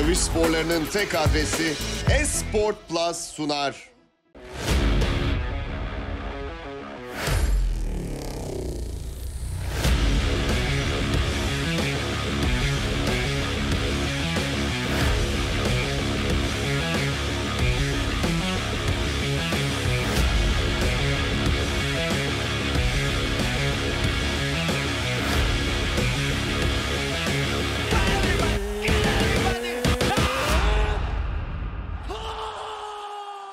Dövüş sporlarının tek adresi Esport Plus sunar.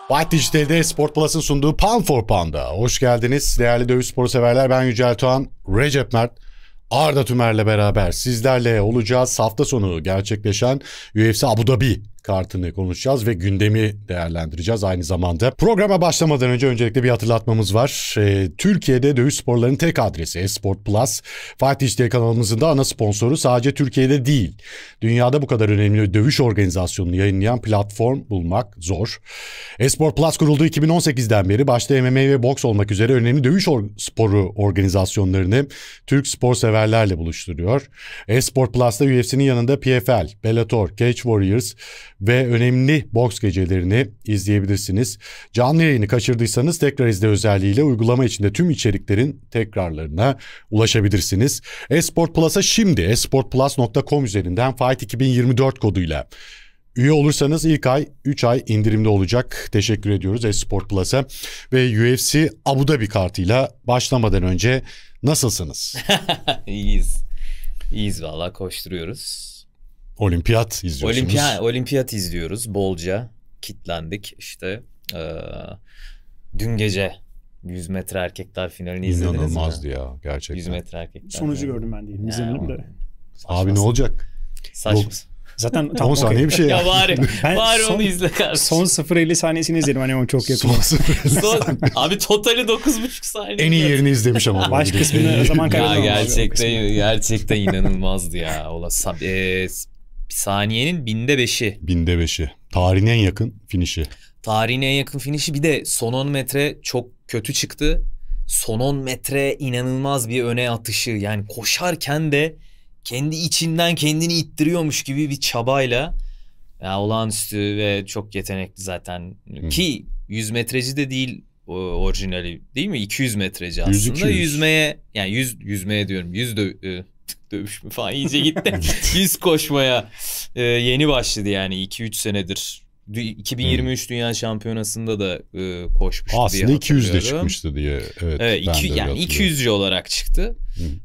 White Digital'de Sport Plus'ın sunduğu Pound for Pound'a hoş geldiniz. Değerli dövüş sporu severler ben Yücel Tuğan, Recep Mert, Arda Tümer'le beraber sizlerle olacağız. Hafta sonu gerçekleşen UFC Abu Dhabi kartını konuşacağız ve gündemi değerlendireceğiz aynı zamanda. Programa başlamadan önce öncelikle bir hatırlatmamız var. Ee, Türkiye'de dövüş sporlarının tek adresi Esport Plus. Fight Digital kanalımızın da ana sponsoru sadece Türkiye'de değil. Dünyada bu kadar önemli dövüş organizasyonunu yayınlayan platform bulmak zor. Esport Plus kuruldu 2018'den beri başta MMA ve boks olmak üzere önemli dövüş or- sporu organizasyonlarını Türk spor severlerle buluşturuyor. Esport Plus'ta UFC'nin yanında PFL, Bellator, Cage Warriors, ve önemli boks gecelerini izleyebilirsiniz. Canlı yayını kaçırdıysanız tekrar izle özelliğiyle uygulama içinde tüm içeriklerin tekrarlarına ulaşabilirsiniz. Esport Plus'a şimdi esportplus.com üzerinden Fight 2024 koduyla Üye olursanız ilk ay 3 ay indirimde olacak. Teşekkür ediyoruz Esport Plus'a. Ve UFC Abu Dhabi kartıyla başlamadan önce nasılsınız? İyiyiz. İyiyiz valla koşturuyoruz. Olimpiyat izliyorsunuz. Olimpiya, olimpiyat izliyoruz bolca. Kitlendik işte. Ee, dün gece 100 metre erkekler finalini izlediniz İnanılmazdı ya gerçekten. 100 metre erkekler. Sonucu finali. gördüm ben değil. İzledim de. Abi ne olacak? Saçmasın. Zaten tam 10 saniye bir şey ya. ya bari, bari son, onu izle kardeşim. Son 50 saniyesini izledim hani onu çok yakın. Son 0.50 Abi totali 9.5 saniye. En iyi yerini izlemiş ama. Baş kısmını zaman kaybetmem. Ya gerçekten, gerçekten inanılmazdı ya. Ola, e, saniyenin binde beşi. Binde beşi. Tarihin en yakın finişi. Tarihin en yakın finişi bir de son 10 metre çok kötü çıktı. Son 10 metre inanılmaz bir öne atışı. Yani koşarken de kendi içinden kendini ittiriyormuş gibi bir çabayla ya olağanüstü ve çok yetenekli zaten. Hı. Ki 100 metreci de değil orijinali değil mi? 200 metreci aslında. 100 -200. yüzmeye yani yüz yüzmeye diyorum. Yüz de. Iı, dövüşme falan iyice gitti. Yüz koşmaya e, yeni başladı yani 2-3 senedir. 2023 hmm. Dünya Şampiyonası'nda da e, koşmuştu Aslında diye 200'de çıkmıştı diye. Evet. iki, yani 200'cü olarak çıktı.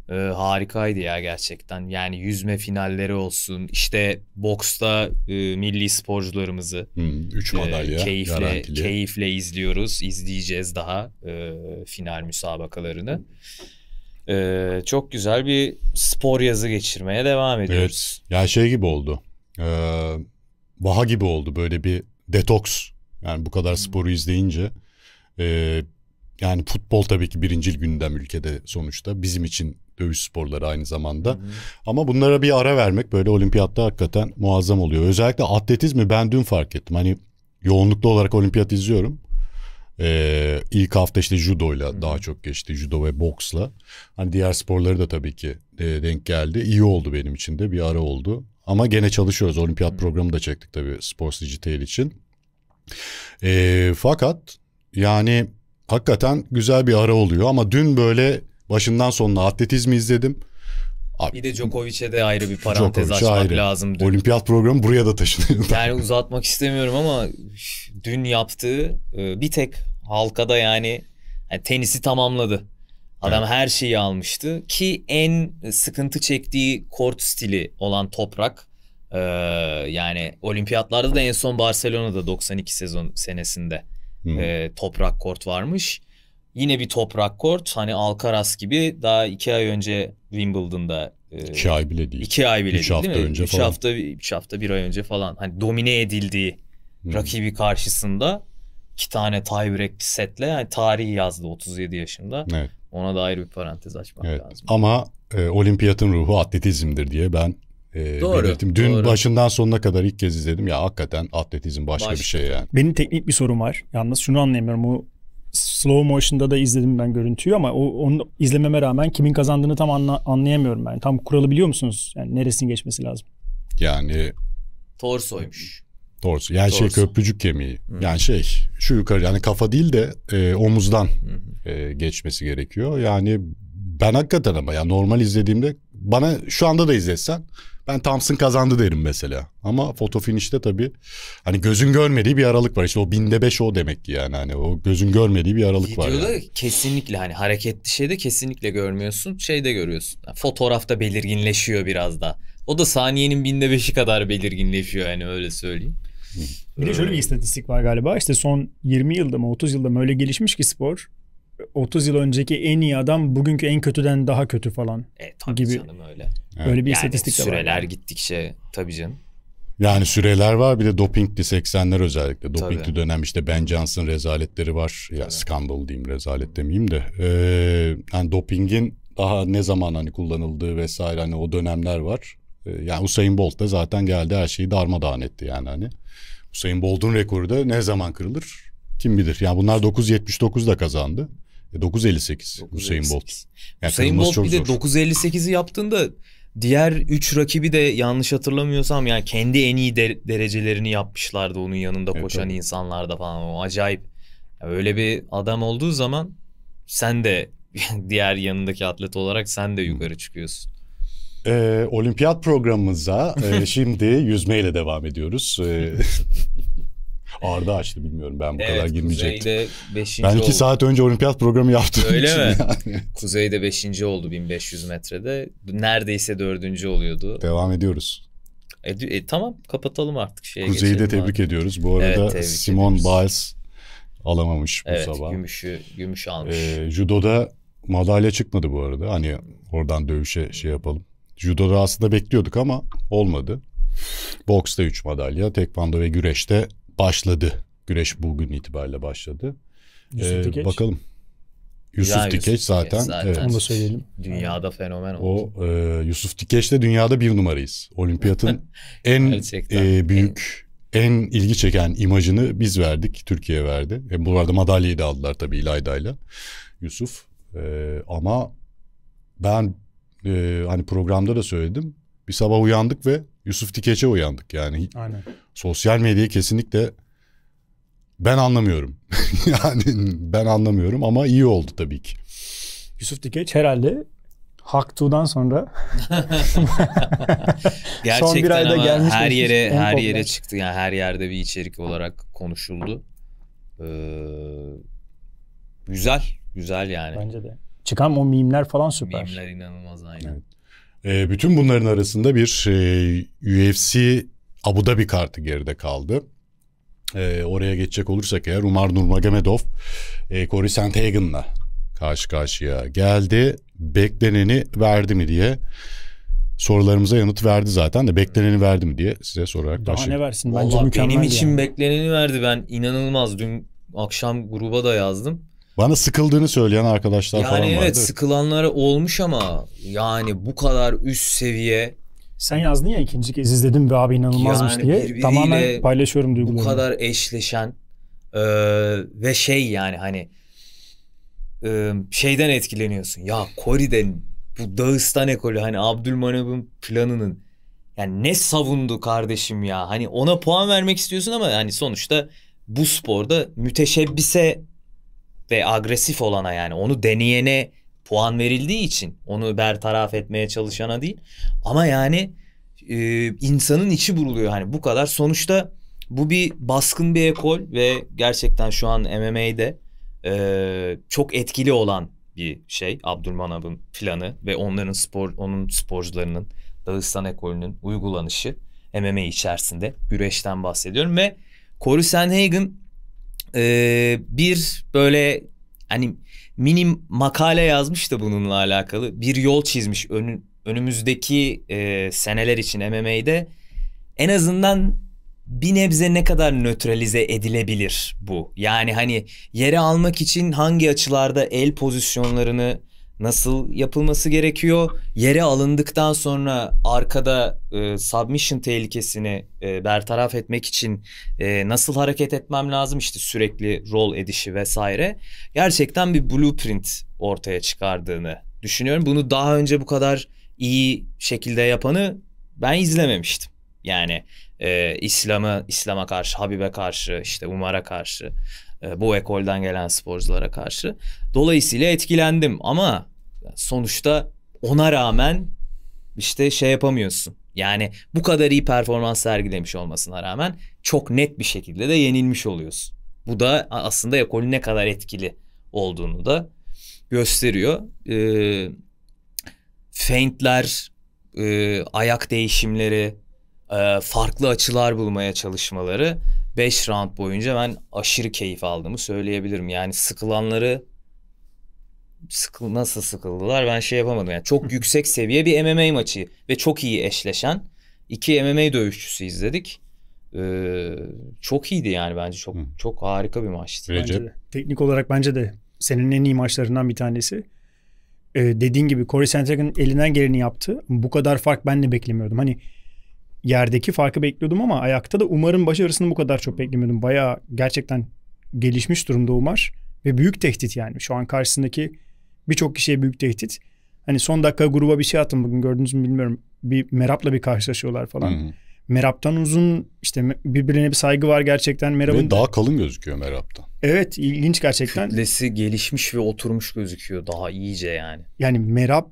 Hmm. E, harikaydı ya gerçekten. Yani yüzme finalleri olsun. işte boksta e, milli sporcularımızı 3 hmm. E, madalya e, keyifle garantili. keyifle izliyoruz. İzleyeceğiz daha e, final müsabakalarını. Hmm e, çok güzel bir spor yazı geçirmeye devam ediyoruz. Evet. Yani şey gibi oldu. E, vaha gibi oldu böyle bir detoks. Yani bu kadar hmm. sporu izleyince e, yani futbol tabii ki birincil gündem ülkede sonuçta. Bizim için dövüş sporları aynı zamanda. Hı hı. Ama bunlara bir ara vermek böyle olimpiyatta hakikaten muazzam oluyor. Özellikle atletizmi ben dün fark ettim. Hani yoğunluklu olarak olimpiyat izliyorum. Ee, ilk hafta işte judoyla daha çok geçti. Judo ve boksla. Hani diğer sporları da tabii ki e, denk geldi. İyi oldu benim için de bir ara oldu. Ama gene çalışıyoruz. Olimpiyat programı da çektik tabii Sports Digital için. E, fakat yani hakikaten güzel bir ara oluyor ama dün böyle başından sonuna atletizmi izledim. Abi, bir de Djokovic'e de ayrı bir parantez Djokovic açmak ayrı. lazım. Dün. Olimpiyat programı buraya da taşınıyor. yani uzatmak istemiyorum ama dün yaptığı e, bir tek halkada yani, yani tenisi tamamladı. Adam evet. her şeyi almıştı ki en sıkıntı çektiği kort stili olan toprak ee, yani olimpiyatlarda da en son Barcelona'da 92 sezon senesinde hmm. e, toprak kort varmış. Yine bir toprak kort. Hani Alcaraz gibi daha iki ay önce Wimbledon'da. E, iki ay bile değil. İki ay bile üç değil, hafta değil Önce üç falan. hafta üç hafta bir ay önce falan. Hani domine edildiği hmm. rakibi karşısında iki tane tiebreak setle yani tarihi yazdı 37 yaşında. Evet. Ona ayrı bir parantez açmak evet. lazım. Ama e, olimpiyatın ruhu atletizmdir diye ben e, doğru, belirttim. Dün doğru. başından sonuna kadar ilk kez izledim. Ya hakikaten atletizm başka, başka bir şey yani. Benim teknik bir sorum var. Yalnız şunu anlayamıyorum. Bu slow motion'da da izledim ben görüntüyü ama o, onu izlememe rağmen kimin kazandığını tam anla, anlayamıyorum ben. Tam kuralı biliyor musunuz? Yani neresinin geçmesi lazım? Yani torsoymuş. Torso. Yani şey, torso. şey köprücük kemiği. hı Yani şey şu yukarı yani kafa değil de e, omuzdan e, geçmesi gerekiyor. Yani ben hakikaten ama ya normal izlediğimde bana şu anda da izletsen ben Thompson kazandı derim mesela. Ama foto finişte tabii hani gözün görmediği bir aralık var. İşte o binde beş o demek ki yani. Hani o gözün görmediği bir aralık Videoda var. Videoda yani. kesinlikle hani hareketli şeyde kesinlikle görmüyorsun. Şeyde görüyorsun. fotoğrafta belirginleşiyor biraz da. O da saniyenin binde beşi kadar belirginleşiyor yani öyle söyleyeyim. Bir de şöyle bir istatistik var galiba. İşte son 20 yılda mı 30 yılda mı öyle gelişmiş ki spor. 30 yıl önceki en iyi adam bugünkü en kötüden daha kötü falan. E, tabii gibi. canım öyle. Evet. Öyle bir yani de var. Süreler gittikçe tabii canım. Yani süreler var bir de dopingli 80'ler özellikle. Dopingli Tabii. dönem işte Ben Johnson rezaletleri var. Ya yani skandal diyeyim rezalet demeyeyim de. Ee, yani dopingin daha ne zaman hani kullanıldığı vesaire hani o dönemler var. Ee, yani Usain Bolt da zaten geldi her şeyi darmadağın etti yani hani. Usain Bolt'un rekoru da ne zaman kırılır kim bilir. Yani bunlar 9.79'da kazandı. E 9.58 Hüseyin Bolt. Yani Hüseyin Bolt bir de 9.58'i yaptığında diğer 3 rakibi de yanlış hatırlamıyorsam yani kendi en iyi de- derecelerini yapmışlardı onun yanında e, koşan evet. insanlarda falan. O acayip. Yani öyle bir adam olduğu zaman sen de diğer yanındaki atlet olarak sen de yukarı çıkıyorsun. Ee, olimpiyat programımıza e, şimdi yüzmeyle devam ediyoruz. E, Arda açtı bilmiyorum ben bu evet, kadar girmeyecektim. Kuzey'de 5. Ben 2 saat önce olimpiyat programı yaptım. Öyle mi? Yani. Kuzey'de 5. oldu 1500 metrede. Neredeyse 4. oluyordu. Devam ediyoruz. E, e, tamam kapatalım artık. Şeye Kuzey'i de tebrik abi. ediyoruz. Bu arada evet, Simon Biles alamamış bu evet, sabah. gümüşü, gümüş almış. E, judo'da madalya çıkmadı bu arada. Hani oradan dövüşe şey yapalım. Judo'da aslında bekliyorduk ama olmadı. Boksta 3 madalya, tekvando ve güreşte başladı. Güreş bugün itibariyle başladı. Yusuf Dikeç. Ee, bakalım. Yusuf Güzel Dikeç zaten. zaten. Evet. Onu da söyleyelim. Dünyada fenomen oldu. O e, Yusuf Dikeç'le dünyada bir numarayız. Olimpiyatın en e, büyük, en... en ilgi çeken imajını biz verdik. Türkiye verdi. E, bu arada madalyayı da aldılar tabii İlayda'yla. Yusuf. E, ama ben e, hani programda da söyledim bir sabah uyandık ve Yusuf Dikeç'e uyandık. Yani Aynen. sosyal medyayı kesinlikle ben anlamıyorum. yani ben anlamıyorum ama iyi oldu tabii ki. Yusuf Dikeç herhalde Haktu'dan sonra Gerçekten son bir ayda ama gelmiş her yere her popüler. yere çıktı. Yani her yerde bir içerik olarak konuşuldu. Ee, güzel, güzel yani. Bence de. Çıkan o mimler falan süper. Mimler inanılmaz aynı. Evet. E, bütün bunların arasında bir e, şey, UFC Abu Dhabi kartı geride kaldı. E, oraya geçecek olursak eğer Umar Nurmagomedov e, Corey Sandhagen'la karşı karşıya geldi. Bekleneni verdi mi diye sorularımıza yanıt verdi zaten de bekleneni verdi mi diye size sorarak Daha başlayayım. ne versin bence Vallahi mükemmel. Benim için yani. bekleneni verdi ben inanılmaz dün akşam gruba da yazdım. Bana sıkıldığını söyleyen arkadaşlar yani falan vardı. Yani evet sıkılanları olmuş ama yani bu kadar üst seviye sen yazdın ya ikinci kez izledim ve abi inanılmazmış yani diye. Tamamen paylaşıyorum duygularımı. Bu kadar eşleşen e, ve şey yani hani e, şeyden etkileniyorsun. Ya Kori'den bu Dağıstan ekolü hani Abdülmanav'ın planının yani ne savundu kardeşim ya. Hani ona puan vermek istiyorsun ama hani sonuçta bu sporda müteşebbise ve agresif olana yani onu deneyene puan verildiği için onu bertaraf etmeye çalışana değil. Ama yani e, insanın içi buruluyor hani bu kadar. Sonuçta bu bir baskın bir ekol ve gerçekten şu an MMA'de e, çok etkili olan bir şey Abdülmanav'ın planı ve onların spor onun sporcularının Dağıstan ekolünün uygulanışı MMA içerisinde güreşten bahsediyorum ve Corey Sanhagen e, bir böyle hani mini makale yazmış da bununla alakalı. Bir yol çizmiş ön, önümüzdeki e, seneler için MMA'de. En azından bir nebze ne kadar nötralize edilebilir bu? Yani hani yere almak için hangi açılarda el pozisyonlarını nasıl yapılması gerekiyor. Yere alındıktan sonra arkada e, submission tehlikesini e, bertaraf etmek için e, nasıl hareket etmem lazım işte sürekli rol edişi vesaire. Gerçekten bir blueprint ortaya çıkardığını düşünüyorum. Bunu daha önce bu kadar iyi şekilde yapanı ben izlememiştim. Yani e, İslam'a İslam'a karşı, Habib'e karşı, işte Umar'a karşı e, bu ekolden gelen sporculara karşı. Dolayısıyla etkilendim ama sonuçta ona rağmen işte şey yapamıyorsun. Yani bu kadar iyi performans sergilemiş olmasına rağmen çok net bir şekilde de yenilmiş oluyorsun. Bu da aslında ekolün ne kadar etkili olduğunu da gösteriyor. E, ee, feintler, e, ayak değişimleri, e, farklı açılar bulmaya çalışmaları 5 round boyunca ben aşırı keyif aldığımı söyleyebilirim. Yani sıkılanları sıkıl nasıl sıkıldılar ben şey yapamadım. Yani çok yüksek seviye bir MMA maçı ve çok iyi eşleşen iki MMA dövüşçüsü izledik. Ee, çok iyiydi yani bence çok Hı. çok harika bir maçtı. Bence de. Teknik olarak bence de senin en iyi maçlarından bir tanesi. Ee, dediğin gibi Corey Sandhagen elinden geleni yaptı. Bu kadar fark ben de beklemiyordum. Hani yerdeki farkı bekliyordum ama ayakta da Umar'ın başarısını bu kadar çok beklemiyordum. Baya gerçekten gelişmiş durumda Umar ve büyük tehdit yani. Şu an karşısındaki Birçok kişiye büyük tehdit. Hani son dakika gruba bir şey attım bugün gördünüz mü bilmiyorum. Bir Merap'la bir karşılaşıyorlar falan. Hı hı. Merap'tan uzun işte birbirine bir saygı var gerçekten Merap'ın. daha kalın gözüküyor Merap'tan. Evet ilginç gerçekten. Kütlesi gelişmiş ve oturmuş gözüküyor daha iyice yani. Yani Merap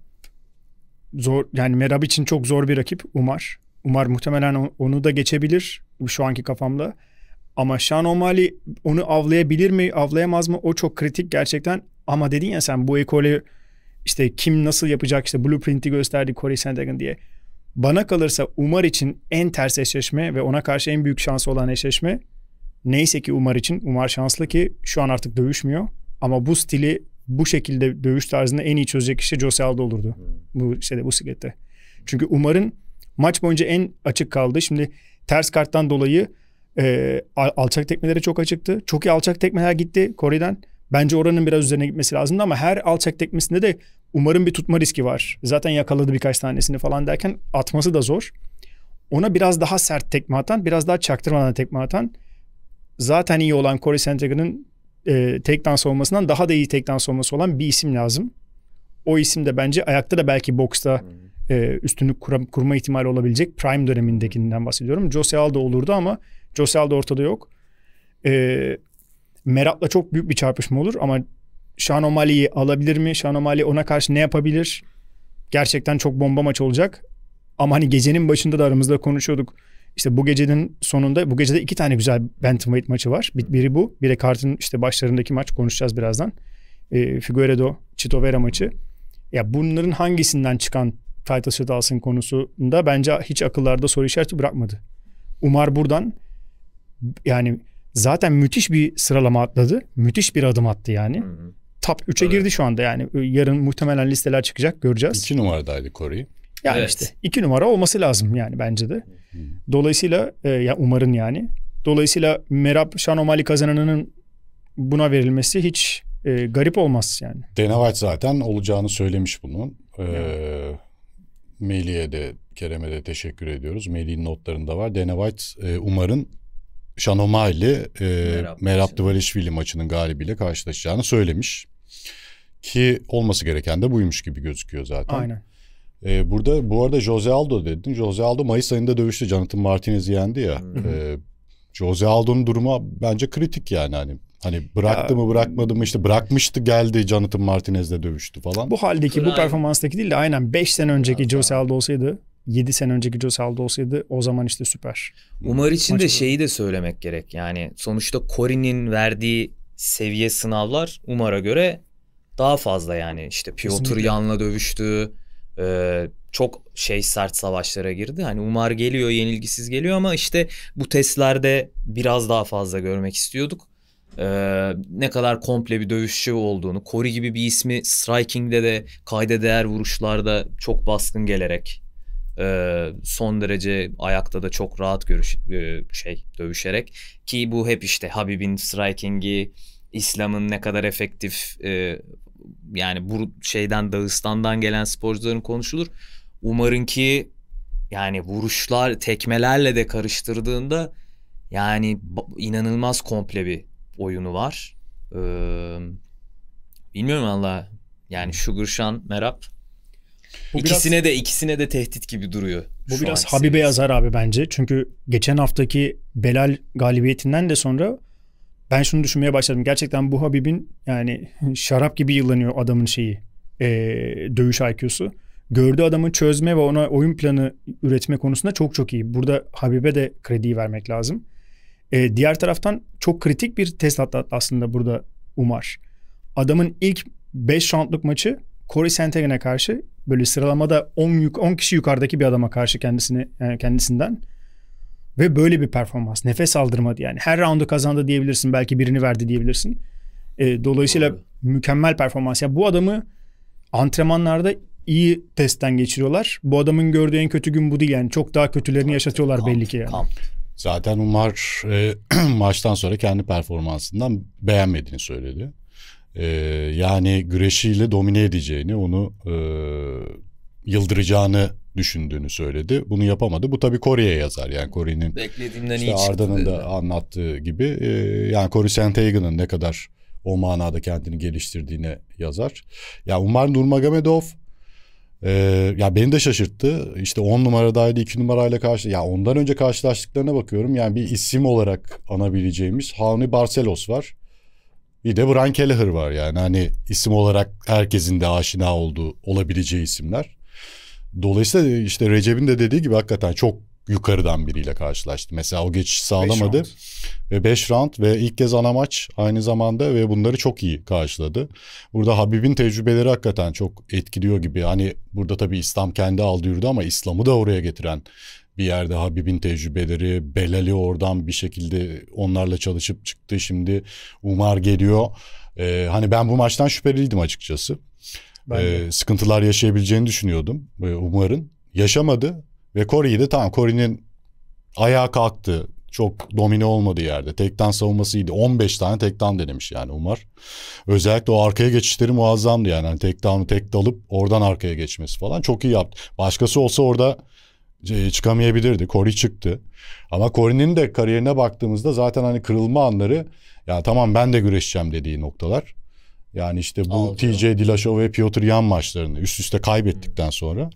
zor yani Merap için çok zor bir rakip Umar. Umar muhtemelen onu da geçebilir şu anki kafamda. Ama Sean O'Malley onu avlayabilir mi, avlayamaz mı? O çok kritik gerçekten. Ama dedin ya sen bu ekolü işte kim nasıl yapacak işte blueprint'i gösterdi Corey Sandhagen diye. Bana kalırsa Umar için en ters eşleşme ve ona karşı en büyük şansı olan eşleşme neyse ki Umar için. Umar şanslı ki şu an artık dövüşmüyor. Ama bu stili bu şekilde dövüş tarzında en iyi çözecek kişi Jose Aldo olurdu. Hmm. Bu şeyde bu siklette. Çünkü Umar'ın maç boyunca en açık kaldı. Şimdi ters karttan dolayı e, alçak tekmelere çok açıktı. Çok iyi alçak tekmeler gitti Kore'den. Bence oranın biraz üzerine gitmesi lazımdı ama her alçak tekmesinde de umarım bir tutma riski var. Zaten yakaladı birkaç tanesini falan derken atması da zor. Ona biraz daha sert tekme atan, biraz daha çaktırmadan tekme atan zaten iyi olan Corey Sandhagen'ın e, takedown savunmasından daha da iyi takedown savunması olan bir isim lazım. O isim de bence ayakta da belki boksta hmm. e, üstünlük kura, kurma ihtimali olabilecek prime dönemindekinden bahsediyorum. Jose Aldo olurdu ama Josel de ortada yok. E, ee, Merak'la çok büyük bir çarpışma olur ama Sean O'Malley'i alabilir mi? Sean O'Malley ona karşı ne yapabilir? Gerçekten çok bomba maç olacak. Ama hani gecenin başında da aramızda konuşuyorduk. İşte bu gecenin sonunda, bu gecede iki tane güzel bantamweight maçı var. Biri bu, biri Cart'ın işte başlarındaki maç konuşacağız birazdan. E, Figueredo, Chito Vera maçı. Ya bunların hangisinden çıkan title shot alsın konusunda bence hiç akıllarda soru işareti bırakmadı. Umar buradan yani zaten müthiş bir sıralama atladı. Müthiş bir adım attı yani. Hı hı. Top 3'e evet. girdi şu anda yani. Yarın muhtemelen listeler çıkacak göreceğiz. 2 numaradaydı Corey. Yani evet. işte 2 numara olması lazım yani bence de. Hı. Dolayısıyla e, ya umarın yani. Dolayısıyla Merab Şanomali kazananının buna verilmesi hiç e, garip olmaz yani. Dana zaten olacağını söylemiş bunun. Ee, yani. de Kerem'e de teşekkür ediyoruz. Meli'nin notlarında var. Dana e, umarın Şano Maili e, Merab Divarishvili maçının galibiyle karşılaşacağını söylemiş. Ki olması gereken de buymuş gibi gözüküyor zaten. Aynen. E, burada bu arada Jose Aldo dedin. Jose Aldo Mayıs ayında dövüştü. Jonathan Martinez'i yendi ya. E, Jose Aldo'nun durumu bence kritik yani hani Hani bıraktı ya, mı bırakmadı mı işte bırakmıştı geldi Jonathan Martinez'le dövüştü falan. Bu haldeki Kral. bu performanstaki değil de aynen 5 sene önceki Jose Aldo olsaydı 7 sene önceki Josal'da olsaydı o zaman işte süper. Umar için Maç de şeyi de söylemek gerek. Yani sonuçta Corin'in verdiği seviye sınavlar Umar'a göre daha fazla yani. işte Piotr Yan'la dövüştü. Ee, çok şey sert savaşlara girdi. Hani Umar geliyor yenilgisiz geliyor ama işte bu testlerde biraz daha fazla görmek istiyorduk. Ee, ne kadar komple bir dövüşçü olduğunu, Corey gibi bir ismi striking'de de kayda değer vuruşlarda çok baskın gelerek e, son derece ayakta da çok rahat görüş e, şey dövüşerek ki bu hep işte Habib'in striking'i İslam'ın ne kadar efektif e, yani bu şeyden Dağıstan'dan gelen sporcuların konuşulur. Umarım ki yani vuruşlar tekmelerle de karıştırdığında yani inanılmaz komple bir oyunu var. Ee, bilmiyorum valla. Yani Sugar Shan, Merap bu ikisine biraz, de ikisine de tehdit gibi duruyor. Bu biraz Habibe seviyesi. yazar abi bence. Çünkü geçen haftaki Belal galibiyetinden de sonra ben şunu düşünmeye başladım. Gerçekten bu Habib'in yani şarap gibi yıllanıyor adamın şeyi. E, dövüş IQ'su. Gördüğü adamı çözme ve ona oyun planı üretme konusunda çok çok iyi. Burada Habib'e de krediyi vermek lazım. E, diğer taraftan çok kritik bir test atlattı aslında burada Umar. Adamın ilk 5 şantlık maçı Corey Sandhagen'e karşı böyle sıralamada 10 10 kişi yukarıdaki bir adama karşı kendisini yani e, kendisinden ve böyle bir performans nefes aldırmadı yani her roundu kazandı diyebilirsin belki birini verdi diyebilirsin. E, dolayısıyla Doğru. mükemmel performans. Ya yani bu adamı antrenmanlarda iyi testten geçiriyorlar. Bu adamın gördüğü en kötü gün bu değil yani çok daha kötülerini kamp, yaşatıyorlar kamp, belli ki yani. Kamp. Zaten Umar e, maçtan sonra kendi performansından beğenmediğini söyledi e, yani güreşiyle domine edeceğini, onu e, yıldıracağını düşündüğünü söyledi. Bunu yapamadı. Bu tabii Kore'ye yazar. Yani Kore'nin işte Arda'nın da anlattığı gibi e, yani Corey Sandhagen'ın ne kadar o manada kendini geliştirdiğine yazar. Ya Umar Nurmagomedov e, ya beni de şaşırttı. İşte 10 numaradaydı 2 numarayla karşı ya ondan önce karşılaştıklarına bakıyorum. Yani bir isim olarak anabileceğimiz Hani Barcelos var. Bir de Brian Kelleher var yani hani isim olarak herkesin de aşina olduğu olabileceği isimler. Dolayısıyla işte Recep'in de dediği gibi hakikaten çok yukarıdan biriyle karşılaştı. Mesela o geçişi sağlamadı. 5 round. round ve ilk kez ana maç aynı zamanda ve bunları çok iyi karşıladı. Burada Habib'in tecrübeleri hakikaten çok etkiliyor gibi. Hani burada tabii İslam kendi aldı yürüdü ama İslam'ı da oraya getiren bir yerde Habib'in tecrübeleri, Belal'i oradan bir şekilde onlarla çalışıp çıktı. Şimdi Umar geliyor. Ee, hani ben bu maçtan şüpheliydim açıkçası. Ee, sıkıntılar yaşayabileceğini düşünüyordum e, Umar'ın. Yaşamadı ve Kore'yi de tamam Kore'nin ayağa kalktı. Çok domine olmadığı yerde. Tektan savunmasıydı. 15 tane tektan denemiş yani Umar. Özellikle o arkaya geçişleri muazzamdı yani. Hani tek tektanı tek dalıp oradan arkaya geçmesi falan çok iyi yaptı. Başkası olsa orada çıkamayabilirdi. Corey çıktı. Ama Corey'nin de kariyerine baktığımızda zaten hani kırılma anları ya tamam ben de güreşeceğim dediği noktalar. Yani işte bu Aldı. TJ Dillashaw ve Piotr Yan maçlarını üst üste kaybettikten sonra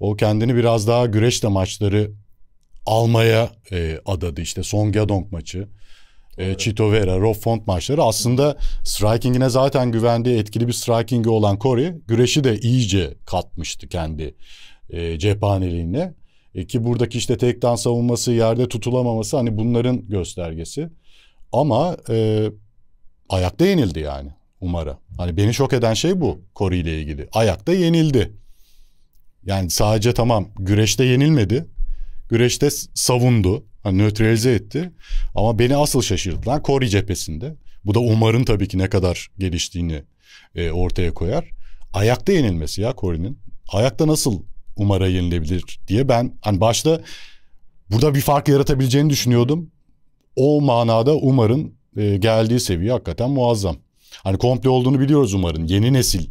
o kendini biraz daha güreşle maçları almaya e, adadı. İşte Son Gadong maçı, e, Chito Vera, Rob Font maçları aslında strikingine zaten güvendiği etkili bir strikingi olan Corey güreşi de iyice katmıştı kendi e, cephaneliğine. E, ki buradaki işte tek takedown savunması, yerde tutulamaması hani bunların göstergesi. Ama e, ayakta yenildi yani Umar'a. Hani beni şok eden şey bu Corey ile ilgili. Ayakta yenildi. Yani sadece tamam güreşte yenilmedi. Güreşte savundu. Hani nötralize etti. Ama beni asıl şaşırtılan Corey cephesinde. Bu da Umar'ın tabii ki ne kadar geliştiğini e, ortaya koyar. Ayakta yenilmesi ya Corey'nin. Ayakta nasıl Umar'a yenilebilir diye ben hani başta burada bir fark yaratabileceğini düşünüyordum. O manada Umar'ın e, geldiği seviye hakikaten muazzam. Hani komple olduğunu biliyoruz Umar'ın. Yeni nesil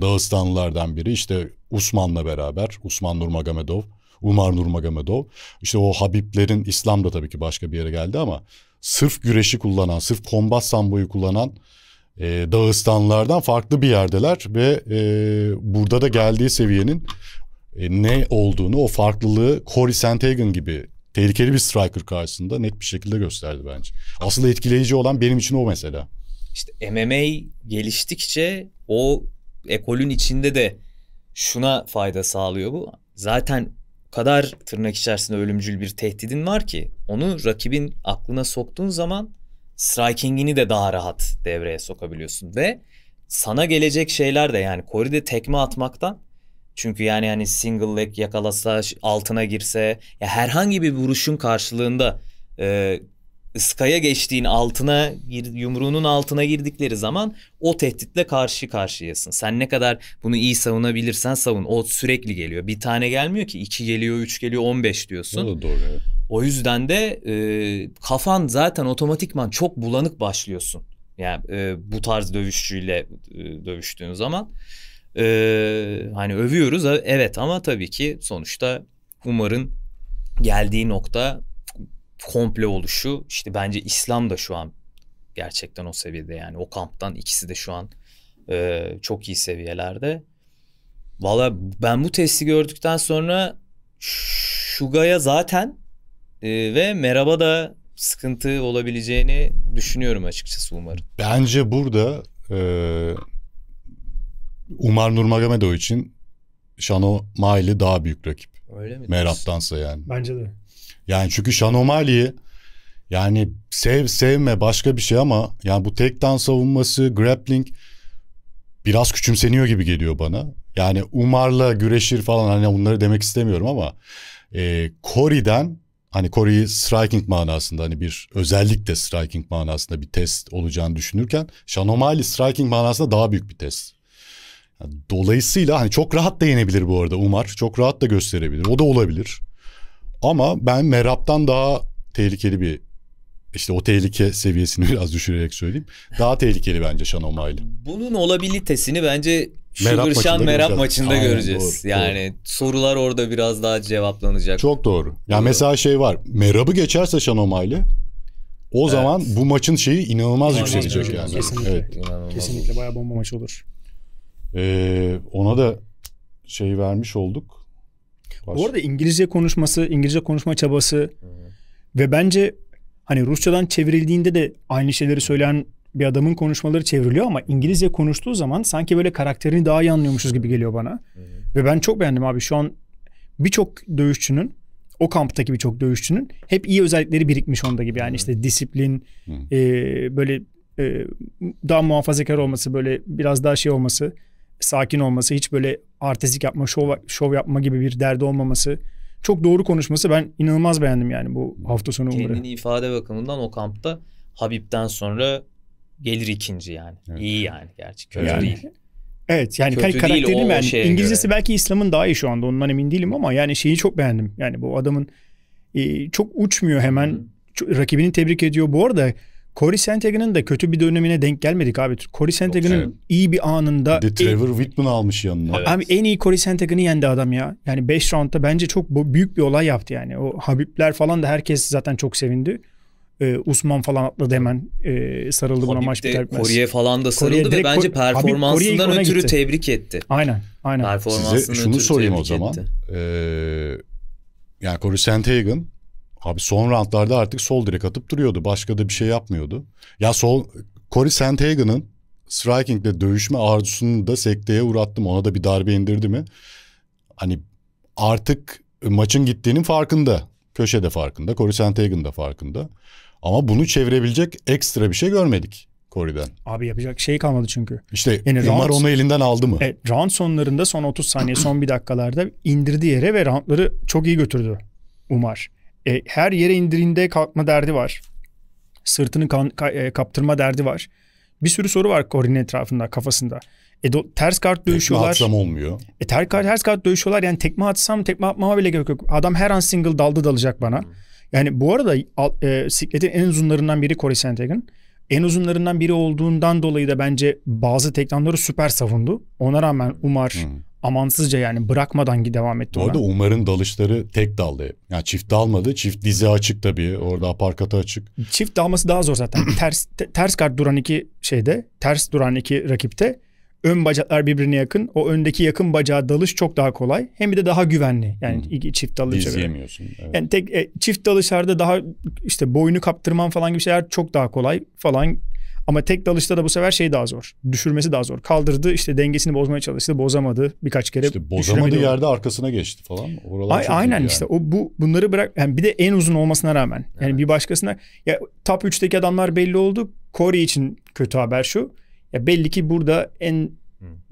Dağıstanlılardan biri işte Usman'la beraber Usman Nurmagomedov, Umar Nurmagomedov. İşte o Habiblerin İslam da tabii ki başka bir yere geldi ama sırf güreşi kullanan, sırf kombat samboyu kullanan e, Dağıstanlılardan farklı bir yerdeler ve e, burada da geldiği seviyenin e, ne olduğunu o farklılığı Corey Sandhagen gibi tehlikeli bir striker karşısında net bir şekilde gösterdi bence. Aslında etkileyici olan benim için o mesela. İşte MMA geliştikçe o ekolün içinde de şuna fayda sağlıyor bu. Zaten kadar tırnak içerisinde ölümcül bir tehdidin var ki onu rakibin aklına soktuğun zaman strikingini de daha rahat devreye sokabiliyorsun ve sana gelecek şeyler de yani Corey'de tekme atmaktan çünkü yani hani single leg yakalasa altına girse ya herhangi bir vuruşun karşılığında e, ıskaya geçtiğin altına yumruğunun altına girdikleri zaman o tehditle karşı karşıyasın. Sen ne kadar bunu iyi savunabilirsen savun. O sürekli geliyor. Bir tane gelmiyor ki. iki geliyor, üç geliyor, on beş diyorsun. O da doğru. Evet. O yüzden de e, kafan zaten otomatikman çok bulanık başlıyorsun. Yani e, bu tarz dövüşçüyle e, dövüştüğün zaman. Ee, hani övüyoruz evet ama tabii ki sonuçta Umar'ın geldiği nokta komple oluşu işte bence İslam da şu an gerçekten o seviyede yani o kamptan ikisi de şu an e, çok iyi seviyelerde. Valla ben bu testi gördükten sonra Şuga'ya zaten e, ve Meraba da sıkıntı olabileceğini düşünüyorum açıkçası umarım. Bence burada e, Umar Nurmagomedov için Şano Maili daha büyük rakip. Öyle mi? Merap'tansa yani. Bence de. Yani çünkü Şano Maili'yi yani sev sevme başka bir şey ama yani bu tek dans savunması, grappling biraz küçümseniyor gibi geliyor bana. Yani Umar'la güreşir falan hani bunları demek istemiyorum ama e, Corey'den hani Corey'i striking manasında hani bir özellik de striking manasında bir test olacağını düşünürken Shanomali striking manasında daha büyük bir test. Dolayısıyla hani çok rahat da yenebilir bu arada Umar. Çok rahat da gösterebilir. O da olabilir. Ama ben Merab'dan daha tehlikeli bir işte o tehlike seviyesini biraz düşürerek söyleyeyim. Daha tehlikeli bence Şan Omaylı. Bunun olabilitesini bence Merab Şan Merab göreceğiz. maçında Aynen, göreceğiz. Doğru, yani doğru. sorular orada biraz daha cevaplanacak. Çok doğru. Ya yani mesela şey var. Merab'ı geçerse Şan Omaylı o evet. zaman bu maçın şeyi inanılmaz, inanılmaz yükselecek yani. Kesinlikle. Evet. İnanılmaz Kesinlikle bayağı bomba maç olur. Ee, ona da şey vermiş olduk. Baş... Bu arada İngilizce konuşması, İngilizce konuşma çabası Hı. ve bence hani Rusçadan çevrildiğinde de aynı şeyleri söyleyen bir adamın konuşmaları çevriliyor ama İngilizce konuştuğu zaman sanki böyle karakterini daha iyi anlıyormuşuz gibi geliyor bana. Hı. Ve ben çok beğendim abi. Şu an birçok dövüşçünün o kamptaki birçok dövüşçünün hep iyi özellikleri birikmiş onda gibi. Yani Hı. işte disiplin, e, böyle e, daha muhafazakar olması, böyle biraz daha şey olması, sakin olması, hiç böyle artistik yapma, şov, şov yapma gibi bir derdi olmaması. Çok doğru konuşması ben inanılmaz beğendim yani bu hafta sonu Kendini umarım. ifade bakımından o kampta Habib'den sonra gelir ikinci yani. Evet. İyi yani gerçi kötü yani. değil. Evet yani Kötü karakterim değil, o, yani İngilizcesi göre. belki İslam'ın daha iyi şu anda ondan emin değilim ama yani şeyi çok beğendim. Yani bu adamın e, çok uçmuyor hemen. Çok, rakibini tebrik ediyor. Bu arada Corey Sandhagen'ın da kötü bir dönemine denk gelmedik abi. Corey Sandhagen'ın evet. Şey. iyi bir anında... de Trevor en, Whitman almış yanına. Evet. Abi en iyi Corey Sandhagen'ı yendi adam ya. Yani 5 roundda bence çok büyük bir olay yaptı yani. O Habibler falan da herkes zaten çok sevindi. Ee, Usman falan atladı hemen e, sarıldı Habib buna maç biter bitmez. Kore'ye falan da sarıldı Kore'ye ve bence performansından Habib, ötürü gitti. tebrik etti. Aynen aynen. Size şunu sorayım o zaman. Ee, yani Corey Sandhagen Abi son roundlarda artık sol direk atıp duruyordu. Başka da bir şey yapmıyordu. Ya sol Corey Sandhagen'ın striking'le dövüşme arzusunu da sekteye uğrattım. Ona da bir darbe indirdi mi? Hani artık maçın gittiğinin farkında. Köşede farkında. Corey Sandhagen da farkında. Ama bunu çevirebilecek ekstra bir şey görmedik. Corey'den. Abi yapacak şey kalmadı çünkü. İşte yani round, onu elinden aldı mı? Evet, round sonlarında son 30 saniye son bir dakikalarda indirdi yere ve roundları çok iyi götürdü Umar. E, her yere indirinde kalkma derdi var. Sırtını kan, ka, e, kaptırma derdi var. Bir sürü soru var Corin'in etrafında, kafasında. E do, ters kart dövüşüyorlar. Tekme atsam olmuyor. E ter, ters kart dövüşüyorlar. Yani tekme atsam tekme atmama bile gerek yok. Adam her an single daldı dalacak bana. Hmm. Yani bu arada e, sikletin en uzunlarından biri Corey Sandhagen. En uzunlarından biri olduğundan dolayı da bence bazı tekranları süper savundu. Ona rağmen Umar, hmm amansızca yani bırakmadan devam etti. Orada Umar'ın dalışları tek daldı. Yani çift dalmadı. Çift dizi açık tabii. Orada aparkata açık. Çift dalması daha zor zaten. ters te, ters kart duran iki şeyde, ters duran iki rakipte ön bacaklar birbirine yakın. O öndeki yakın bacağa dalış çok daha kolay. Hem de daha güvenli. Yani hmm. çift dalış göre. Evet. Yani tek e, çift dalışlarda daha işte boynu kaptırman falan gibi şeyler çok daha kolay falan ama tek dalışta da bu sefer şey daha zor. Düşürmesi daha zor. Kaldırdı işte dengesini bozmaya çalıştı. Bozamadı. Birkaç kere İşte bozamadığı yerde arkasına geçti falan. Ay, aynen yani. işte o bu bunları bırak yani bir de en uzun olmasına rağmen. Yani evet. bir başkasına ya top 3'teki adamlar belli oldu. Corey için kötü haber şu. Ya belli ki burada en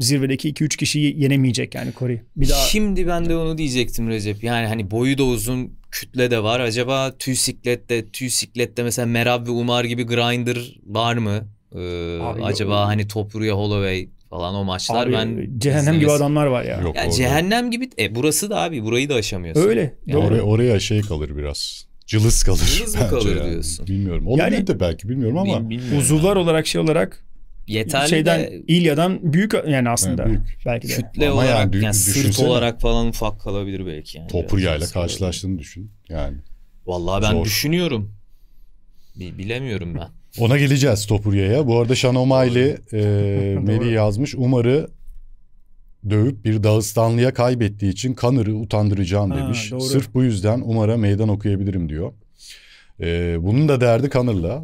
zirvedeki 2-3 kişiyi yenemeyecek yani Kore'yi. Bir daha Şimdi ben de onu diyecektim Recep. Yani hani boyu da uzun, kütle de var. Acaba tüysiklette, tüysiklette mesela Merab ve Umar gibi grinder var mı? Ee, acaba yok. hani Topruya Holloway falan o maçlar abi, ben cehennem izlemesi... gibi adamlar var ya. Yok, ya cehennem gibi e, burası da abi burayı da aşamıyorsun. Öyle. Yani. Oraya, oraya şey kalır biraz. Cılız kalır. Cılız mı kalır yani. diyorsun? Bilmiyorum. Olabilir yani, de belki bilmiyorum ama. Bilmiyorum uzuvlar olarak şey olarak yeterli şeyden de, İlya'dan büyük yani aslında yani büyük. belki de. Kütle Ama olarak yani, büyük, yani sırt olarak falan ufak kalabilir belki yani. Topurya ile karşılaştığını düşün yani. Vallahi ben Zor. düşünüyorum. Bilemiyorum ben. Ona geleceğiz Topurya'ya. Bu arada Şanomayli e, Meri yazmış. Umar'ı dövüp bir Dağıstanlı'ya kaybettiği için Kanır'ı utandıracağım demiş. Doğru. Sırf bu yüzden Umar'a meydan okuyabilirim diyor. Ee, bunun da derdi Kanır'la.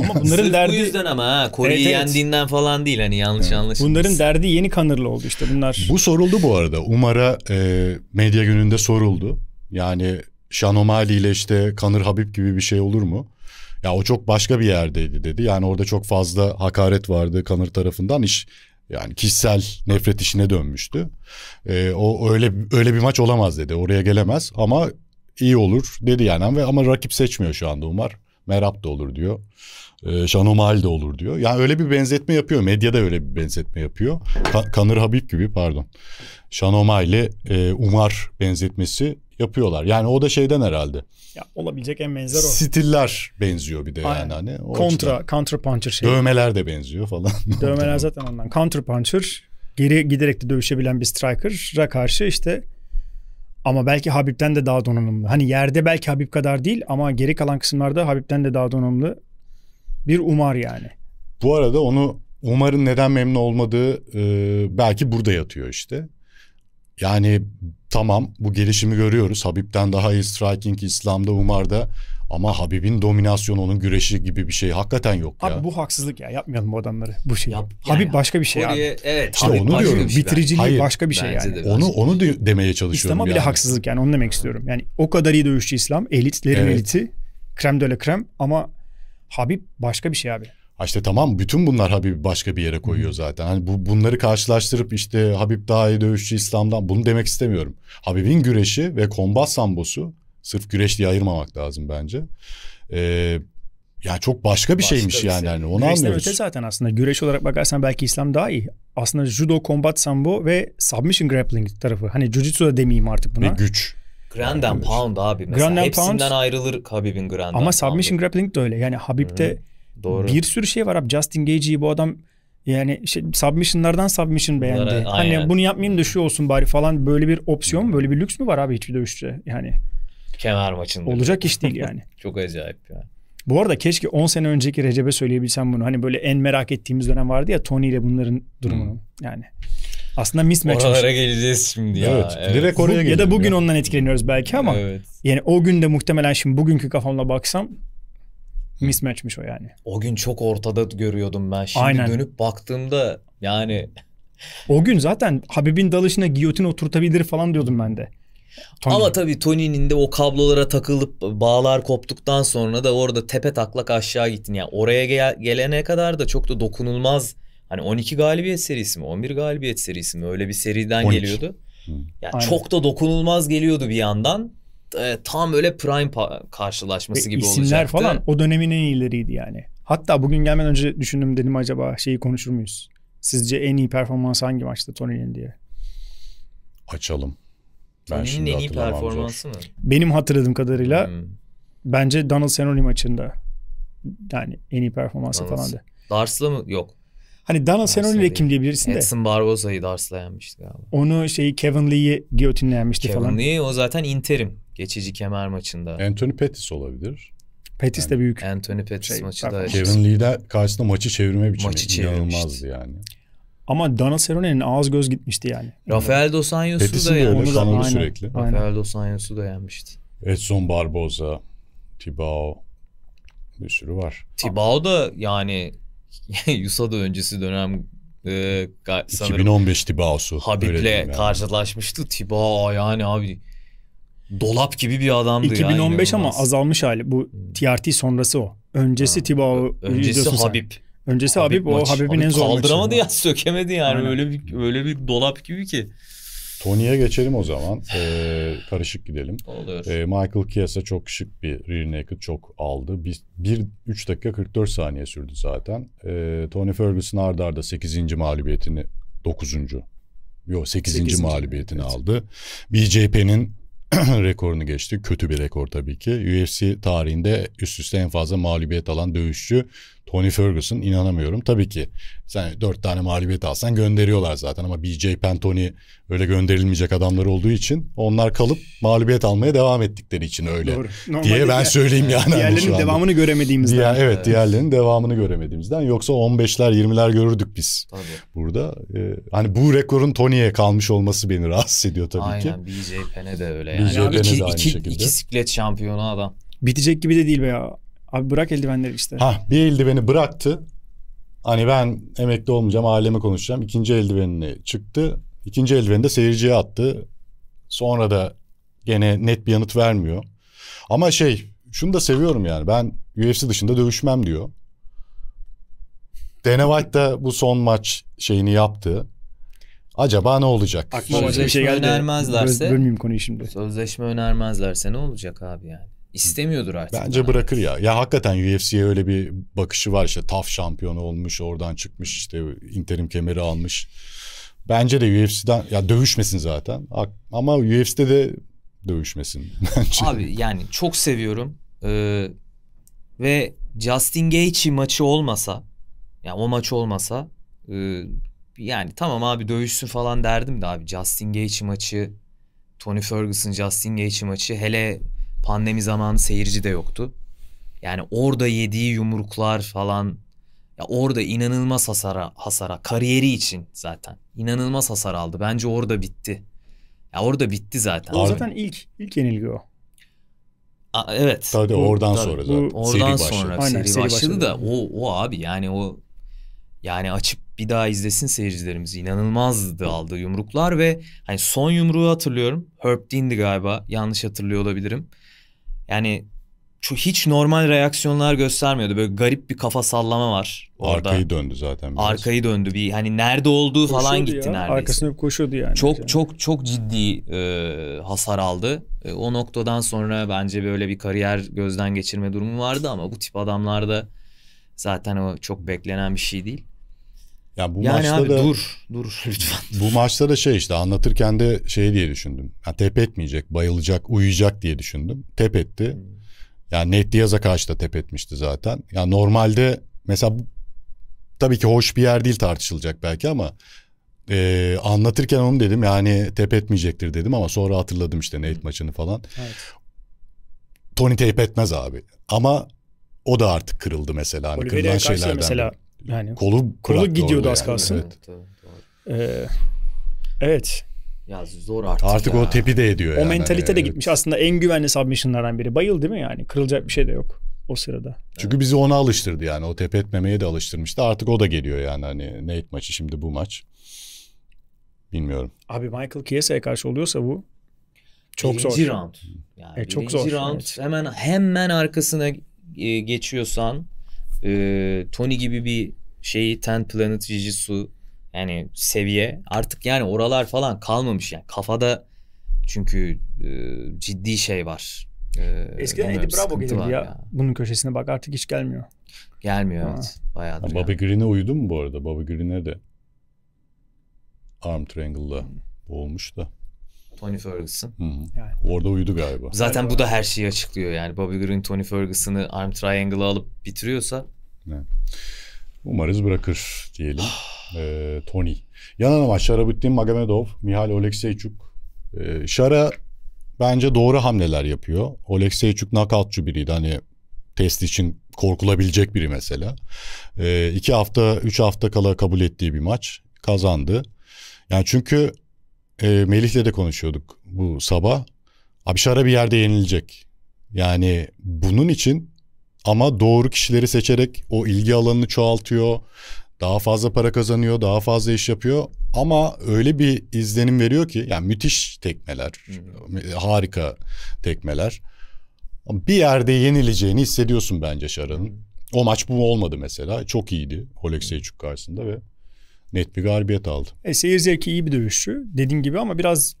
Ama bunların derdi... bu yüzden ama ha. Kore'yi evet, evet. falan değil hani yanlış evet. anlaşılmasın. Bunların derdi yeni Kanır'la oldu işte bunlar. Bu soruldu bu arada. Umar'a e, medya gününde soruldu. Yani Şanomali ile işte Kanır Habib gibi bir şey olur mu? Ya o çok başka bir yerdeydi dedi. Yani orada çok fazla hakaret vardı Kanır tarafından. iş yani kişisel nefret işine dönmüştü. E, o öyle öyle bir maç olamaz dedi. Oraya gelemez ama iyi olur dedi yani ve ama rakip seçmiyor şu anda Umar. Merap da olur diyor. E, ee, Şanomal de olur diyor. Yani öyle bir benzetme yapıyor. Medyada öyle bir benzetme yapıyor. Ka- Kanır Habib gibi pardon. Şanoma ile e, Umar benzetmesi yapıyorlar. Yani o da şeyden herhalde. Ya, olabilecek en benzer o. Stiller benziyor bir de Aynen. yani hani. O Kontra, açıdan. counter puncher şey. Dövmeler de benziyor falan. Dövmeler zaten ondan. Counter puncher geri giderek de dövüşebilen bir striker'a karşı işte ama belki Habib'den de daha donanımlı. Hani yerde belki Habib kadar değil ama geri kalan kısımlarda Habib'den de daha donanımlı bir Umar yani. Bu arada onu Umar'ın neden memnun olmadığı e, belki burada yatıyor işte. Yani tamam bu gelişimi görüyoruz. Habib'den daha iyi striking İslam'da Umar'da ama Habib'in dominasyonu onun güreşi gibi bir şey hakikaten yok abi ya. Abi bu haksızlık ya yapmayalım bu adamları bu şeyi Yap, Habib yani. başka bir şey Oraya, abi. Evet. İşte Habib onu diyorum. Şey. Bitiriciliği Hayır, başka bir şey yani. onu onu de, demeye çalışıyorum İslam'a yani. bile haksızlık yani onu demek istiyorum. Yani o kadar iyi dövüşçü İslam elitlerin evet. eliti krem de krem ama Habib başka bir şey abi. İşte tamam bütün bunlar Habib başka bir yere koyuyor zaten. Hani bu bunları karşılaştırıp işte Habib daha iyi dövüşçü İslam'dan bunu demek istemiyorum. Habib'in güreşi ve kombat sambosu Sırf güreş diye ayırmamak lazım bence. Ee, ya çok başka bir başka şeymiş bir yani. yani şey. onu Güreşten anlıyoruz. öte zaten aslında. Güreş olarak bakarsan belki İslam daha iyi. Aslında judo, combat sambo ve submission grappling tarafı. Hani jiu da demeyeyim artık buna. Ve güç. Grand and Pound abi mesela. Grand Hepsinden pound, ayrılır Habib'in Grand Ama submission grappling de öyle. Yani Habib'de bir sürü şey var abi. Justin Gage'i bu adam yani şey, submissionlardan submission beğendi. Bunlara, hani aynen. bunu yapmayayım da şu olsun bari falan böyle bir opsiyon mu? Böyle bir lüks mü var abi hiçbir dövüşçü? Yani Kenar maçında. Olacak iş değil yani. Çok acayip ya. Bu arada keşke 10 sene önceki Recep'e söyleyebilsem bunu. Hani böyle en merak ettiğimiz dönem vardı ya Tony ile bunların durumunu. Hmm. Yani aslında mismatch. Oralara geleceğiz şimdi ya. Evet. evet. Direkt oraya Bu, Ya da bugün ya. ondan etkileniyoruz belki ama. Evet. Yani o gün de muhtemelen şimdi bugünkü kafamla baksam mismatchmiş o yani. O gün çok ortada görüyordum ben. Şimdi Aynen. dönüp baktığımda yani o gün zaten Habib'in dalışına giyotin oturtabilir falan diyordum ben de. Tony. Ama tabii Tony'nin de o kablolara takılıp bağlar koptuktan sonra da orada tepe taklak aşağı gittin. Yani oraya gel gelene kadar da çok da dokunulmaz. Hani 12 galibiyet serisi mi? 11 galibiyet serisi mi? Öyle bir seriden 12. geliyordu. Yani çok da dokunulmaz geliyordu bir yandan. E, tam öyle prime karşılaşması Ve gibi isimler olacaktı. falan o dönemin en iyileriydi yani. Hatta bugün gelmeden önce düşündüm dedim acaba şeyi konuşur muyuz? Sizce en iyi performans hangi maçta Tony'nin diye. Açalım. Ben Senenin en iyi performansı zor. mı? Benim hatırladığım kadarıyla hmm. bence Donald Cerrone maçında yani en iyi performansı Donald. falandı. Darsla mı? Yok. Hani Donald Cerrone ile kim diyebilirsin de. Edson Barbosa'yı Darsla yenmişti galiba. Onu şeyi Kevin Lee'yi giyotinlenmişti Kevin falan. Kevin Lee o zaten interim geçici kemer maçında. Anthony Pettis olabilir. Pettis yani de büyük. Anthony Pettis şey, maçı da. Kevin Lee'de karşısında maçı çevirme biçimi maçı inanılmazdı yani. Ama Daniel Serone'nin ağız göz gitmişti yani. Rafael Dos Anjos'u da Onu Da, aynen, sürekli. Aynen. Rafael Dos Anjos'u da yenmişti. Edson Barboza, Tibao bir sürü var. Tibao da yani Yusa'da öncesi dönem e, sanırım 2015 Tibao'su. Habib'le yani. karşılaşmıştı. Tibao yani abi dolap gibi bir adamdı 2015 ya, ama azalmış hali. Bu TRT sonrası o. Öncesi ha. Tibao. Öncesi Habib. Sen. Öncesi Habib, Habib maç. o Habib'in Habib en zor maçı. Kaldıramadı ya sökemedi yani öyle bir öyle bir dolap gibi ki. Tony'ye geçelim o zaman. Ee, karışık gidelim. Olur. Ee, Michael Chiesa çok şık bir rear naked çok aldı. 1 3 dakika 44 saniye sürdü zaten. Ee, Tony Ferguson ardarda arda 8. mağlubiyetini 9. Yok 8. 8. mağlubiyetini evet. aldı. BJP'nin rekorunu geçti. Kötü bir rekor tabii ki. UFC tarihinde üst üste en fazla mağlubiyet alan dövüşçü Tony Ferguson inanamıyorum. Tabii ki sen dört tane mağlubiyet alsan gönderiyorlar zaten ama BJ Pentoni öyle gönderilmeyecek adamlar olduğu için onlar kalıp mağlubiyet almaya devam ettikleri için öyle Doğru. diye ben söyleyeyim yani. Hani diğerlerinin hani devamını göremediğimizden. Diğer, evet, diğerlerinin devamını göremediğimizden yoksa 15'ler 20'ler görürdük biz tabii. burada. Ee, hani bu rekorun Tony'ye kalmış olması beni rahatsız ediyor tabii Aynen, ki. Aynen BJ Pene de öyle yani. BJ yani iki, de aynı iki, şekilde. İki siklet şampiyonu adam. Bitecek gibi de değil be ya. Abi bırak eldivenleri işte. Ha bir eldiveni bıraktı. Hani ben emekli olmayacağım aileme konuşacağım. İkinci eldivenini çıktı. İkinci eldiveni de seyirciye attı. Sonra da gene net bir yanıt vermiyor. Ama şey şunu da seviyorum yani ben UFC dışında dövüşmem diyor. Dana White da bu son maç şeyini yaptı. Acaba ne olacak? Aklıma bir şey geldi. Önermezlerse. Bölmeyeyim konuyu şimdi. Sözleşme önermezlerse ne olacak abi yani? istemiyordur artık. Bence bırakır ya. Ya hakikaten UFC'ye öyle bir bakışı var işte TAF şampiyonu olmuş, oradan çıkmış işte interim kemeri almış. Bence de UFC'den ya dövüşmesin zaten. Ama UFC'de de dövüşmesin bence. Abi yani çok seviyorum. Ee, ve Justin Gaethje maçı olmasa yani o maç olmasa e, yani tamam abi dövüşsün falan derdim de abi Justin Gaethje maçı Tony Ferguson Justin Gaethje maçı hele pandemi zamanı seyirci de yoktu. Yani orada yediği yumruklar falan ya orada inanılmaz hasara hasara kariyeri için zaten inanılmaz hasar aldı. Bence orada bitti. Ya orada bitti zaten. O zaten ilk ilk yenilgi o. A, evet. Tabii bu, oradan tabii, sonra zaten. Bu, oradan seri sonra başladı. Aynen, seri, seri başladı, başladı da o o abi yani o yani açıp bir daha izlesin seyircilerimiz. inanılmazdı aldığı yumruklar ve hani son yumruğu hatırlıyorum. Herb Dean'di galiba. Yanlış hatırlıyor olabilirim. Yani şu hiç normal reaksiyonlar göstermiyordu. Böyle garip bir kafa sallama var orada. Arkayı döndü zaten biraz. Arkayı döndü bir hani nerede olduğu koşuyordu falan gitti ya. neredeyse. Arkasına koşuyordu yani. Çok yani. çok çok ciddi e, hasar aldı. E, o noktadan sonra bence böyle bir kariyer gözden geçirme durumu vardı ama bu tip adamlarda zaten o çok beklenen bir şey değil. Ya bu yani maçta abi da, dur, dur lütfen. Bu maçta da şey işte anlatırken de şey diye düşündüm. Ya tep etmeyecek, bayılacak, uyuyacak diye düşündüm. Tep etti. Hmm. Yani Net Diaz'a karşı da tep etmişti zaten. Ya yani normalde mesela tabii ki hoş bir yer değil tartışılacak belki ama e, anlatırken onu dedim yani tep etmeyecektir dedim ama sonra hatırladım işte net hmm. maçını falan. Evet. Tony tep etmez abi. Ama o da artık kırıldı mesela. Hani kırılan şeylerden mesela yani kolu kolu gidiyordu az kalsın. Evet. Ee, evet. Ya zor artık. Artık ya. o tepi de ediyor. O yani. mentalite de gitmiş. Aslında en güvenli submission'lardan biri. Bayıl değil mi yani? Kırılacak bir şey de yok o sırada. Çünkü evet. bizi ona alıştırdı yani. O tepe etmemeye de alıştırmıştı. Artık o da geliyor yani. Hani Nate maçı şimdi bu maç. Bilmiyorum. Abi Michael Chiesa'ya karşı oluyorsa bu çok birinci zor. Birinci round. Yani e, çok zor. round evet. hemen hemen arkasına e, geçiyorsan e, Tony gibi bir şeyi Ten Planet Jiu-Jitsu yani seviye artık yani oralar falan kalmamış yani kafada çünkü e, ciddi şey var. E, ee, Eskiden Eddie Bravo gelirdi ya. ya. Bunun köşesine bak artık hiç gelmiyor. Gelmiyor ha. evet. Bayağıdır. Bobby Green'e uyudun mu bu arada? Bobby Green'e de Arm Triangle'da hmm. boğulmuş da. Tony Ferguson. Hı hı. Yani. Orada uyudu galiba. Zaten galiba. bu da her şeyi açıklıyor yani. Bobby Green Tony Ferguson'ı arm triangle'ı alıp bitiriyorsa. Evet. Umarız bırakır diyelim. ee, Tony. Yanan ama Şarabettin Magomedov, Mihal Olekseyçuk. Ee, Şara bence doğru hamleler yapıyor. Olekseyçuk knockoutçu biriydi. Hani test için korkulabilecek biri mesela. Ee, iki hafta, üç hafta kala kabul ettiği bir maç. Kazandı. Yani çünkü e, Melih'le de konuşuyorduk bu sabah. Abi şara bir yerde yenilecek. Yani bunun için ama doğru kişileri seçerek o ilgi alanını çoğaltıyor. Daha fazla para kazanıyor, daha fazla iş yapıyor ama öyle bir izlenim veriyor ki yani müthiş tekmeler, hmm. harika tekmeler. Bir yerde yenileceğini hissediyorsun bence Şara'nın. Hmm. O maç bu olmadı mesela. Çok iyiydi Oleksiyçuk karşısında ve net bir galibiyet aldı. E, seyir zevki iyi bir dövüşçü dediğim gibi ama biraz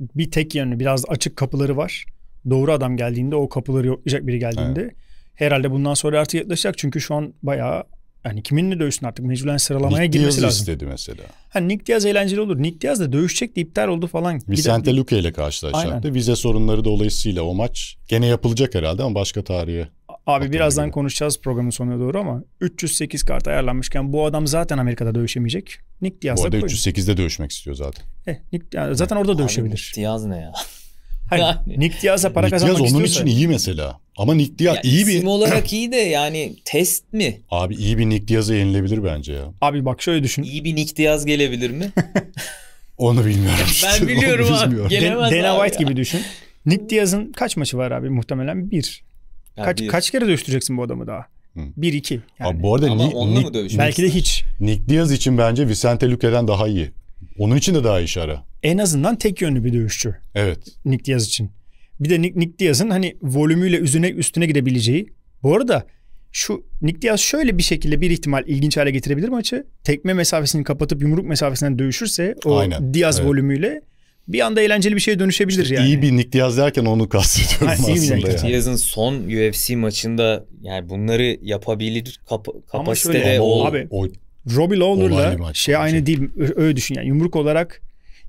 bir tek yönlü biraz açık kapıları var. Doğru adam geldiğinde o kapıları yoklayacak biri geldiğinde evet. herhalde bundan sonra artık yaklaşacak çünkü şu an bayağı yani kiminle dövüşsün artık mecburen sıralamaya Nick girmesi Diaz lazım. istedi mesela. Ha, Nick Diaz eğlenceli olur. Nick Diaz da dövüşecek de iptal oldu falan. Vicente Luque ile karşılaşacaktı. Aynen. Vize sorunları dolayısıyla o maç gene yapılacak herhalde ama başka tarihe Abi birazdan konuşacağız programın sonuna doğru ama 308 kart ayarlanmışken bu adam zaten Amerika'da dövüşemeyecek. Nick Diaz'la Bu arada 308'de dövüşmek istiyor zaten. Eh, Nick, yani zaten orada dövüşebilir. Diaz ne ya? Hayır, Yani- Nick Diaz'a para Nick Diaz kazanmak onun için iyi mesela. Ama Nick Diaz Ya iyi bir... isim olarak iyi de yani test mi? Abi iyi bir Nick Diaz'a yenilebilir bence ya. Abi bak şöyle düşün. İyi bir Nick Diaz gelebilir mi? Onu bilmiyorum. Ben Onu biliyorum abi. Gelemez Dana White ya. gibi düşün. Nick Diaz'ın kaç maçı var abi muhtemelen? Bir. Yani kaç bir... kaç kere dövüştüreceksin bu adamı daha? Hı. 1 2 yani. Abi bu arada Ama Nick, Belki de hiç. Nick Diaz için bence Vicente Luque'den daha iyi. Onun için de daha iyi şara. En azından tek yönlü bir dövüşçü. Evet. Nick Diaz için. Bir de Nick, Nick Diaz'ın hani volümüyle üzerine üstüne gidebileceği. Bu arada şu Nick Diaz şöyle bir şekilde bir ihtimal ilginç hale getirebilir maçı. Tekme mesafesini kapatıp yumruk mesafesinden dövüşürse o Aynen. Diaz evet. volümüyle bir anda eğlenceli bir şeye dönüşebilir işte yani. İyi bir Nick Diaz derken onu kastediyorum ha, aslında. Nick yani. Diaz'ın son UFC maçında yani bunları yapabilir kap kapasitede ama şöyle, o, abi, o, Robbie Lawler'la şey maçı. aynı değil öyle düşün yani yumruk olarak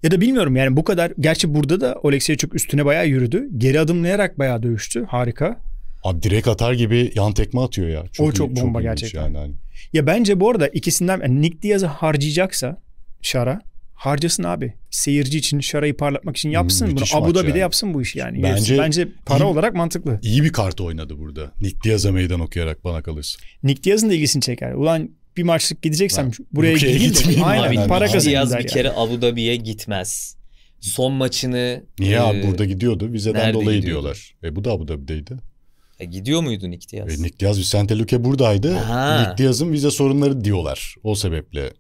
ya da bilmiyorum yani bu kadar gerçi burada da Alexey çok üstüne bayağı yürüdü. Geri adımlayarak bayağı dövüştü. Harika. Abi direkt atar gibi yan tekme atıyor ya. Çok o çok bomba çok gerçekten. Yani. Hani. Ya bence bu arada ikisinden yani Nick Diaz'ı harcayacaksa Şara harcasın abi. Seyirci için, şarayı parlatmak için hmm, yapsın hmm, bunu. Abu Dhabi'de de yapsın bu işi yani. Bence, Bence para iyi, olarak mantıklı. İyi bir kart oynadı burada. Nick Diaz'a meydan okuyarak bana kalırsa. Nick Diaz'ın da ilgisini çeker. Ulan bir maçlık gideceksem ben, buraya gideyim de aynen abi, para kazanayım Diaz bir yani. kere Abu Dhabi'ye gitmez. Son maçını Niye e, abi burada gidiyordu? Vizeden dolayı gidiyordu? diyorlar. E bu da Abu Dhabi'deydi. E, gidiyor muydu Nick Diaz? E, Nick Diaz Vicente Luque buradaydı. Ha. Nick Diaz'ın vize sorunları diyorlar. O sebeple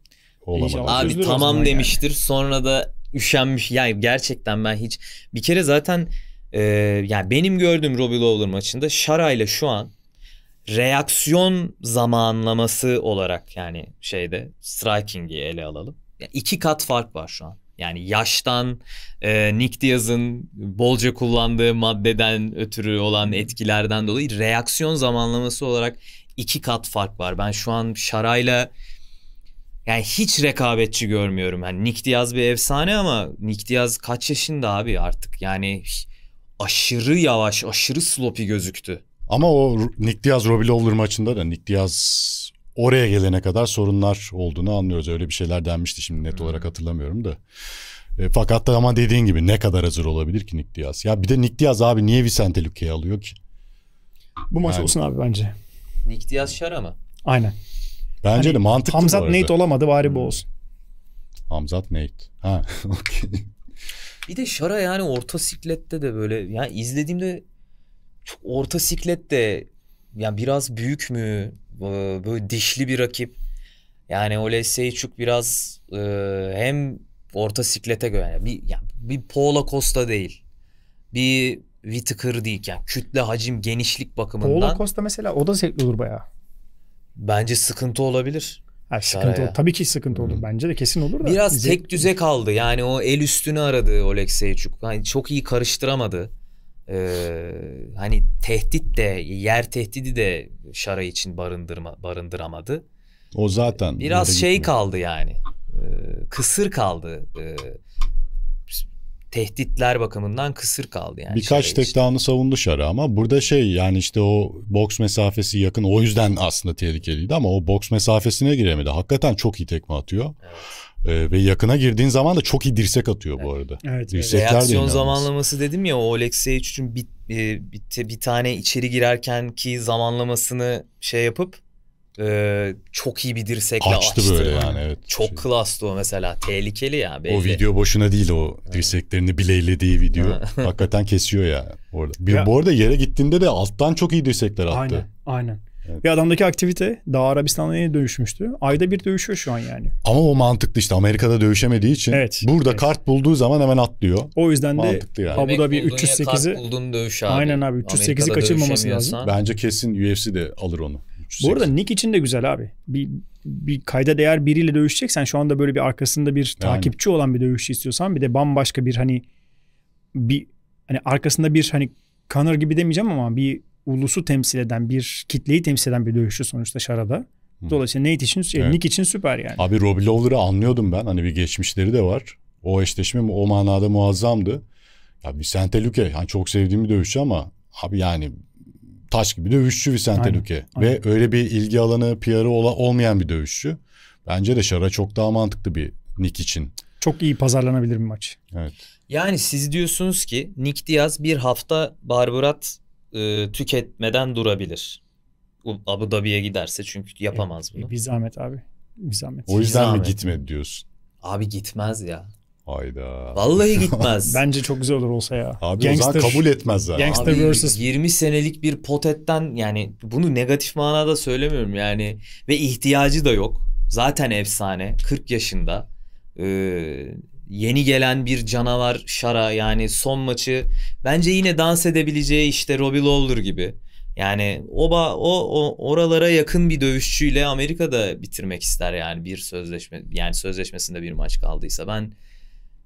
olamadı. Abi tamam zaman yani. demiştir sonra da üşenmiş. Yani gerçekten ben hiç bir kere zaten e, yani benim gördüğüm Robbie Lawler maçında Şara şu an reaksiyon zamanlaması olarak yani şeyde striking'i ele alalım. Yani iki kat fark var şu an. Yani yaştan e, Nick Diaz'ın bolca kullandığı maddeden ötürü olan etkilerden dolayı reaksiyon zamanlaması olarak iki kat fark var. Ben şu an Şara'yla yani hiç rekabetçi görmüyorum. Hani Nick Diaz bir efsane ama Nick Diaz kaç yaşında abi artık? Yani aşırı yavaş, aşırı sloppy gözüktü. Ama o Nick Diaz Robbie Lawler maçında da Nick Diaz oraya gelene kadar sorunlar olduğunu anlıyoruz. Öyle bir şeyler denmişti şimdi net hmm. olarak hatırlamıyorum da. E, fakat da ama dediğin gibi ne kadar hazır olabilir ki Nick Diaz? Ya bir de Nick Diaz abi niye Vicente Luque'yi alıyor ki? Bu maç yani... olsun abi bence. Nick Diaz şara mı? Aynen. Bence hani, de mantıklı Hamzat Nate olamadı bari bu olsun. Hamzat Nate. Ha okey. Bir de Şara yani orta siklette de böyle yani izlediğimde çok orta siklette yani biraz büyük mü e, böyle dişli bir rakip. Yani Ole Seyçuk biraz e, hem orta siklete göre yani bir, yani bir Paula Costa değil. Bir Whittaker değil yani kütle hacim genişlik bakımından. Paula Costa mesela o da zevkli olur bayağı. Bence sıkıntı olabilir. Ha, sıkıntı Saraya. olur. Tabii ki sıkıntı olur. Bence de kesin olur da. Biraz Bize... tek düze kaldı. Yani o el üstünü aradı Oleg Seyçuk. Yani çok iyi karıştıramadı. Ee, hani tehdit de yer tehdidi de Şara için barındırma, barındıramadı. O zaten. Biraz şey gitmiyor. kaldı yani. Ee, kısır kaldı. Ee, tehditler bakımından kısır kaldı yani. Birkaç tek işte. down'ı savundu Şara ama burada şey yani işte o boks mesafesi yakın o yüzden aslında tehlikeliydi ama o boks mesafesine giremedi. Hakikaten çok iyi tekme atıyor. Evet. Ee, ve yakına girdiğin zaman da çok iyi dirsek atıyor evet. bu arada. Evet. Dirsekler evet. Reaksiyon de zamanlaması dedim ya o Alexey için bir, e, bir, bir, bir tane içeri girerken ki zamanlamasını şey yapıp e, çok iyi bir dirsekle açtı. açtı böyle yani evet. Çok şey. klastı o mesela. Tehlikeli ya. Belli. O video boşuna değil o dirseklerini bileylediği video. Hakikaten kesiyor ya orada. Bir, ya. Bu arada yere gittiğinde de alttan çok iyi dirsekler attı. Aynen aynen. Evet. Ve adamdaki aktivite daha Arabistan'da neye dönüşmüştü? Ayda bir dövüşüyor şu an yani. Ama o mantıklı işte Amerika'da dövüşemediği için. Evet. Burada evet. kart bulduğu zaman hemen atlıyor. O yüzden mantıklı de yani. Abu bir 308'i. Kart bulduğun dövüş abi. Aynen abi 308'i kaçırmaması lazım. Bence kesin UFC de alır onu. 380. Bu arada Nick için de güzel abi. Bir, bir kayda değer biriyle dövüşeceksen şu anda böyle bir arkasında bir yani. takipçi olan bir dövüşçü istiyorsan bir de bambaşka bir hani bir hani arkasında bir hani Connor gibi demeyeceğim ama bir ulusu temsil eden bir kitleyi temsil eden bir dövüşçü sonuçta şarada. Dolayısıyla Nate için, e, evet. Nick için süper yani. Abi Robbie Lawler'ı anlıyordum ben. Hani bir geçmişleri de var. O eşleşme o manada muazzamdı. Ya Vicente Luque yani çok sevdiğim bir dövüşçü ama abi yani taş gibi dövüşçü Vicente Luque. Ve öyle bir ilgi alanı, PR'ı ola, olmayan bir dövüşçü. Bence de Şara çok daha mantıklı bir Nick için. Çok iyi pazarlanabilir bir maç. Evet. Yani siz diyorsunuz ki Nick Diaz bir hafta barbarat e, tüketmeden durabilir. Abu Dhabi'ye giderse çünkü yapamaz e, e bunu. E, bir zahmet abi. Bir zahmet. O yüzden bir zahmet. mi gitmedi diyorsun? Abi gitmez ya. Hayda. Vallahi gitmez. Bence çok güzel olur olsa ya. Abi Gangster, o zaman kabul etmez zaten. Gangster Abi, versus... 20 senelik bir potetten yani bunu negatif manada söylemiyorum yani. Ve ihtiyacı da yok. Zaten efsane. 40 yaşında. Ee, yeni gelen bir canavar Şara yani son maçı bence yine dans edebileceği işte Robbie Lawler gibi. Yani oba o, o oralara yakın bir dövüşçüyle Amerika'da bitirmek ister yani bir sözleşme yani sözleşmesinde bir maç kaldıysa ben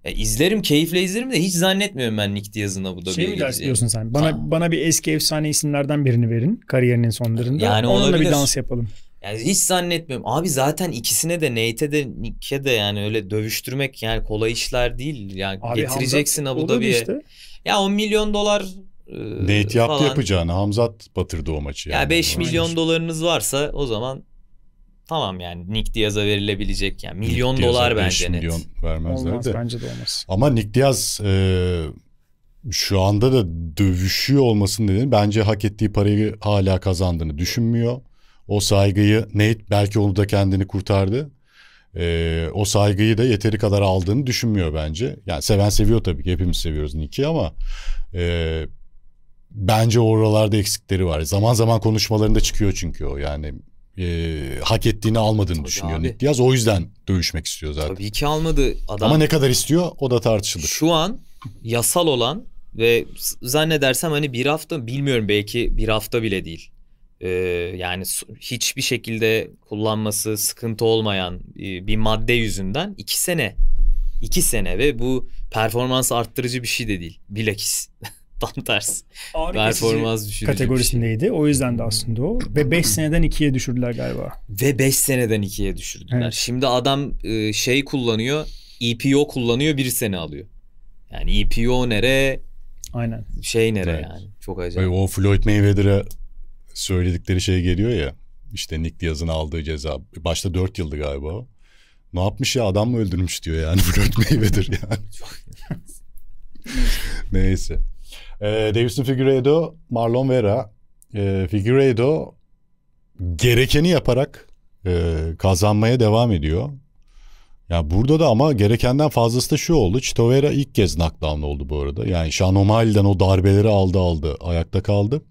ya e, izlerim keyifle izlerim de hiç zannetmiyorum ben Nick Diaz'ın Abu Dhabi'ye Şey mi ders sen? Bana, ha. bana bir eski efsane isimlerden birini verin kariyerinin sonlarında. Yani Onunla olabilir. bir dans yapalım. Yani hiç zannetmiyorum. Abi zaten ikisine de Nate'e de Nick'e de yani öyle dövüştürmek yani kolay işler değil. Yani Abi getireceksin Abu Dhabi'ye. Işte. Ya 10 milyon dolar e, Nate yaptı falan. yapacağını. Hamzat batırdı o maçı. Yani. Ya 5 milyon Aynen. dolarınız varsa o zaman Tamam yani Nick Diaz'a verilebilecek yani milyon Nick dolar bence net. milyon vermezler olmaz, de. bence de olmaz. Ama Nick Diaz e, şu anda da dövüşüyor olmasının nedeni bence hak ettiği parayı hala kazandığını düşünmüyor. O saygıyı Nate belki onu da kendini kurtardı. E, o saygıyı da yeteri kadar aldığını düşünmüyor bence. Yani seven seviyor tabii ki hepimiz seviyoruz Nick'i ama e, bence oralarda eksikleri var. Zaman zaman konuşmalarında çıkıyor çünkü o yani e, hak ettiğini almadığını Tabii düşünüyor abi. Nick Diaz. O yüzden dövüşmek istiyor zaten. Tabii ki almadı adam. Ama ne kadar istiyor o da tartışılır. Şu an yasal olan ve zannedersem hani bir hafta bilmiyorum belki bir hafta bile değil. Ee, yani hiçbir şekilde kullanması sıkıntı olmayan e, bir madde yüzünden iki sene. iki sene ve bu performans arttırıcı bir şey de değil. Bilakis. tam tersi. Ağrı Performans düşürücü. Kategorisindeydi. O yüzden de hmm. aslında o. Ve 5 hmm. seneden 2'ye düşürdüler galiba. Ve 5 seneden 2'ye düşürdüler. Evet. Şimdi adam e, şey kullanıyor. EPO kullanıyor bir sene alıyor. Yani EPO nere? Aynen. Şey nere evet. yani? Çok acayip. O Floyd Mayweather'a söyledikleri şey geliyor ya. İşte Nick Diaz'ın aldığı ceza. Başta 4 yıldı galiba o. Ne yapmış ya adam mı öldürmüş diyor yani Floyd Mayweather yani. Neyse. E, ee, Davison Figueiredo, Marlon Vera. E, ee, Figueiredo gerekeni yaparak e, kazanmaya devam ediyor. Ya burada da ama gerekenden fazlası da şu oldu. Chito Vera ilk kez knockdown oldu bu arada. Yani Şanomali'den o darbeleri aldı aldı. Ayakta kaldı.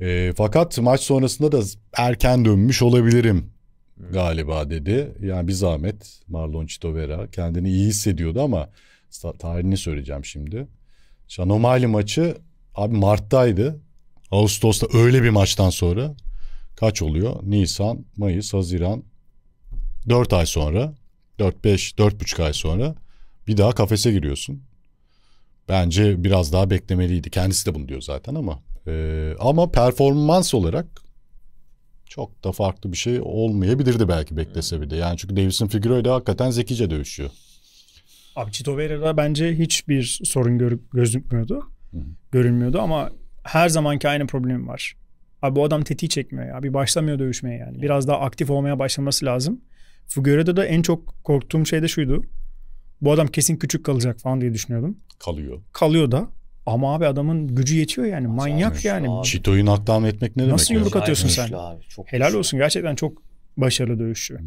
E, fakat maç sonrasında da erken dönmüş olabilirim galiba dedi. Yani bir zahmet Marlon Chito Vera kendini iyi hissediyordu ama tarihini söyleyeceğim şimdi. Şanomali maçı abi Mart'taydı. Ağustos'ta öyle bir maçtan sonra kaç oluyor? Nisan, Mayıs, Haziran 4 ay sonra 4-5, 4,5 ay sonra bir daha kafese giriyorsun. Bence biraz daha beklemeliydi. Kendisi de bunu diyor zaten ama. Ee, ama performans olarak çok da farklı bir şey olmayabilirdi belki beklese bile. Yani çünkü Davis'in figürüyle hakikaten zekice dövüşüyor. Abi Chito Pereira bence hiçbir sorun görüp gözükmüyordu. Görünmüyordu ama her zamanki aynı problemim var. Abi bu adam tetiği çekmiyor ya. Bir başlamıyor dövüşmeye yani. Biraz daha aktif olmaya başlaması lazım. Figueiredo'da da en çok korktuğum şey de şuydu. Bu adam kesin küçük kalacak falan diye düşünüyordum. Kalıyor. Kalıyor da. Ama abi adamın gücü yetiyor yani. Nasıl Manyak yani. Abi. Çito'yu nakdam etmek ne demek? Nasıl yumruk atıyorsun sen? Abi, çok Helal güçlü. olsun. Gerçekten çok başarılı dövüşçü. Hmm.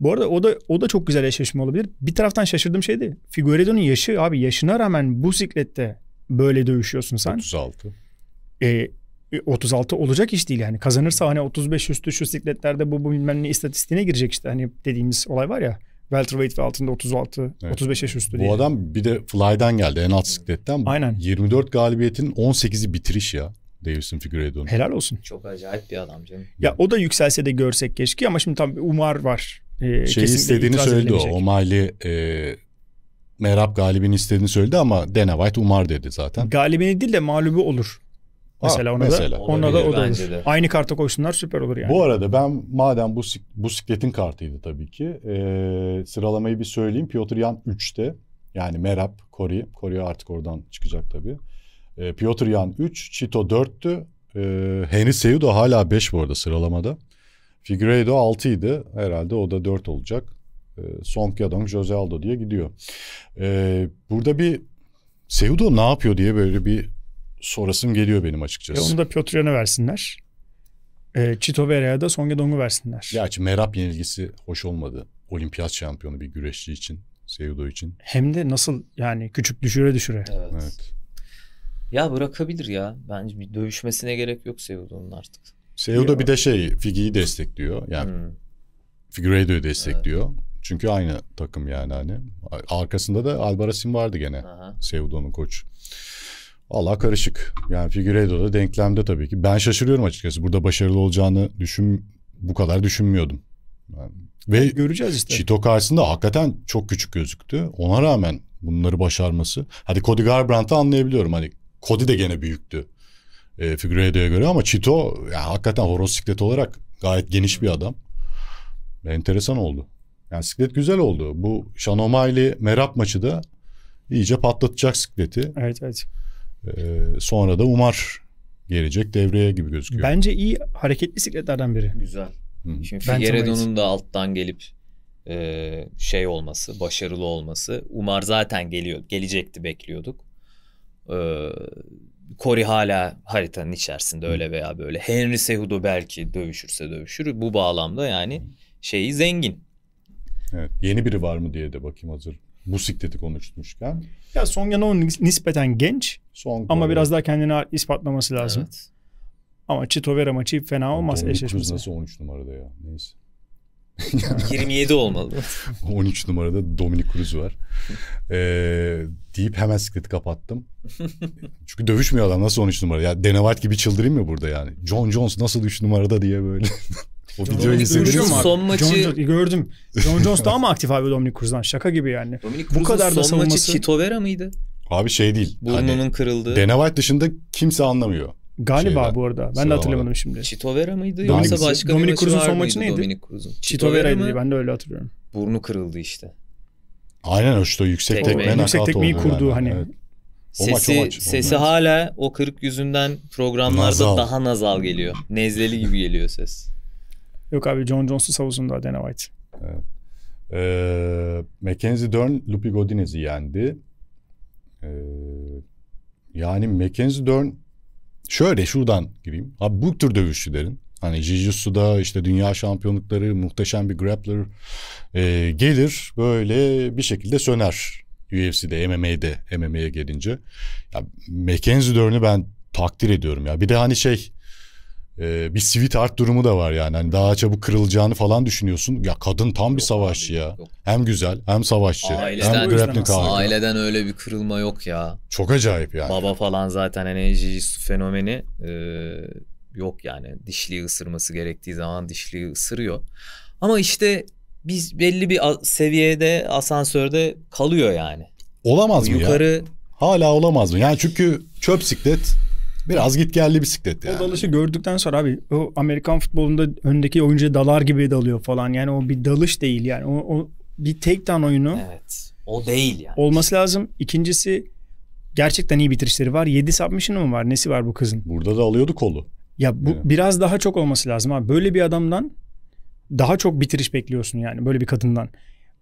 Bu arada o da o da çok güzel eşleşme olabilir. Bir taraftan şaşırdığım şeydi. Figueredo'nun yaşı abi yaşına rağmen bu siklette böyle dövüşüyorsun sen. 36. E, 36 e, olacak iş değil yani. Kazanırsa hani 35 üstü şu sikletlerde bu, bu bilmem ne istatistiğine girecek işte. Hani dediğimiz olay var ya. Welterweight ve altında 36, evet. 35 yaş üstü Bu adam bir de fly'dan geldi en alt sikletten. Aynen. 24 galibiyetin 18'i bitiriş ya. Davison Figueredo'nun. Helal olsun. Çok acayip bir adam canım. Ya o da yükselse de görsek keşke ama şimdi tam Umar var e, şey istediğini söyledi edilemeyecek. o. O'Malley e, Merab Galibin istediğini söyledi ama Dana White umar dedi zaten. Galibini değil de mağlubu olur. Mesela ona mesela. da ona da o da olur. Aynı karta koysunlar süper olur yani. Bu arada ben madem bu bu sikletin kartıydı tabii ki. E, sıralamayı bir söyleyeyim. Piotr Yan 3'te. Yani Merab, Kori. Kori artık oradan çıkacak tabii. E, Piotr Yan 3, Chito 4'tü. E, Henry Seyudo hala 5 bu arada sıralamada. Figueiredo 6 idi. Herhalde o da 4 olacak. E, ee, Song Yadong, Jose Aldo diye gidiyor. E, burada bir Seudo ne yapıyor diye böyle bir sorasım geliyor benim açıkçası. E onu da Piotr'e versinler. E, Chito Vera'ya da Song Yadong'u versinler. Ya açı Merap yenilgisi hoş olmadı. Olimpiyat şampiyonu bir güreşçi için. Seudo için. Hem de nasıl yani küçük düşüre düşüre. Evet. evet. Ya bırakabilir ya. Bence bir dövüşmesine gerek yok Seudo'nun artık. Seudo bir de şey Figi'yi destekliyor. Yani hmm. Figueiredo'yu destekliyor. Evet. Çünkü aynı takım yani hani. Arkasında da Albarracin vardı gene. Seudo'nun koç. Allah karışık. Yani Figueiredo da denklemde tabii ki. Ben şaşırıyorum açıkçası. Burada başarılı olacağını düşün bu kadar düşünmüyordum. Yani ve göreceğiz işte. Çito karşısında hakikaten çok küçük gözüktü. Ona rağmen bunları başarması. Hadi Cody Garbrandt'ı anlayabiliyorum. Hani Cody de gene büyüktü e, Figueiredo'ya göre ama Chito ya, hakikaten horoz siklet olarak gayet geniş bir adam. Enteresan oldu. Yani siklet güzel oldu. Bu Şanomali Merap maçı da iyice patlatacak sikleti. Evet evet. Ee, sonra da Umar gelecek devreye gibi gözüküyor. Bence iyi hareketli sikletlerden biri. Güzel. Hı. Şimdi Figueiredo'nun da alttan gelip e, şey olması, başarılı olması. Umar zaten geliyor, gelecekti bekliyorduk. E, Kori hala haritanın içerisinde öyle veya böyle. Henry Sehudo belki dövüşürse dövüşür. Bu bağlamda yani şeyi zengin. Evet. Yeni biri var mı diye de bakayım hazır bu sikleti konuşmuşken. Ya Son Yanon'un nispeten genç Son ama biraz daha kendini ispatlaması lazım. Evet. Ama Chito Vera maçı fena olmaz eşleşmesi. nasıl 13 numarada ya neyse. 27 olmalı. 13 numarada Dominic Cruz var. Ee, deyip hemen sikleti kapattım. Çünkü dövüşmüyor adam nasıl 13 numara? Ya Dana White gibi çıldırayım mı burada yani? John Jones nasıl 3 numarada diye böyle. o videoyu izlediniz mi? Son maçı... John, gördüm. John Jones daha mı aktif abi Dominic Cruz'dan? Şaka gibi yani. Dominic Cruz'un Bu kadar son da savunması... maçı Chitovera mıydı? Abi şey değil. Hani Burnunun hani, kırıldı. Dana White dışında kimse anlamıyor. Galiba şey bu arada. Ben de hatırlamadım var. şimdi. Chitovera mıydı Dominik, yoksa başka Dominic bir maçı son maçı neydi? Dominic Cruz'un. Chitovera'ydı diye ben de öyle hatırlıyorum. Burnu kırıldı işte. Aynen işte o yüksek tekme. tekme yüksek tekmeyi kurdu yani. hani. Evet. O sesi, maç, o maç. sesi hala o kırık yüzünden programlarda nazal. daha nazal geliyor. Nezleli gibi geliyor ses. Yok abi John Jones'u savundu Adena White. Evet. Ee, Mackenzie Dern Lupi Godinez'i yendi. Ee, yani Mackenzie Dern Şöyle şuradan gireyim. Abi bu tür dövüşçülerin hani Jiu-Jitsu'da işte dünya şampiyonlukları muhteşem bir grappler e, gelir böyle bir şekilde söner. UFC'de, MMA'de, MMA'ye gelince. Ya McKenzie Dern'i ben takdir ediyorum ya. Bir de hani şey e, bir sweet art durumu da var yani. Hani daha çabuk kırılacağını falan düşünüyorsun. Ya kadın tam yok bir savaşçı abi, ya. Yok. Hem güzel hem savaşçı. Aileden, hem grappling Aileden öyle bir kırılma yok ya. Çok acayip yani. Baba falan zaten enerji hani jiu fenomeni e, yok yani. Dişliği ısırması gerektiği zaman dişliği ısırıyor. Ama işte biz belli bir seviyede asansörde kalıyor yani. Olamaz mı Yukarı... ya? Hala olamaz mı? Yani çünkü çöp siklet Biraz git geldi bisiklet yani. O dalışı gördükten sonra abi o Amerikan futbolunda öndeki oyuncu dalar gibi dalıyor falan. Yani o bir dalış değil yani. O, o bir takedown oyunu. Evet. O değil yani. Olması lazım. İkincisi gerçekten iyi bitirişleri var. 7 submission'ı mı var? Nesi var bu kızın? Burada da alıyordu kolu. Ya bu evet. biraz daha çok olması lazım abi. Böyle bir adamdan daha çok bitiriş bekliyorsun yani böyle bir kadından.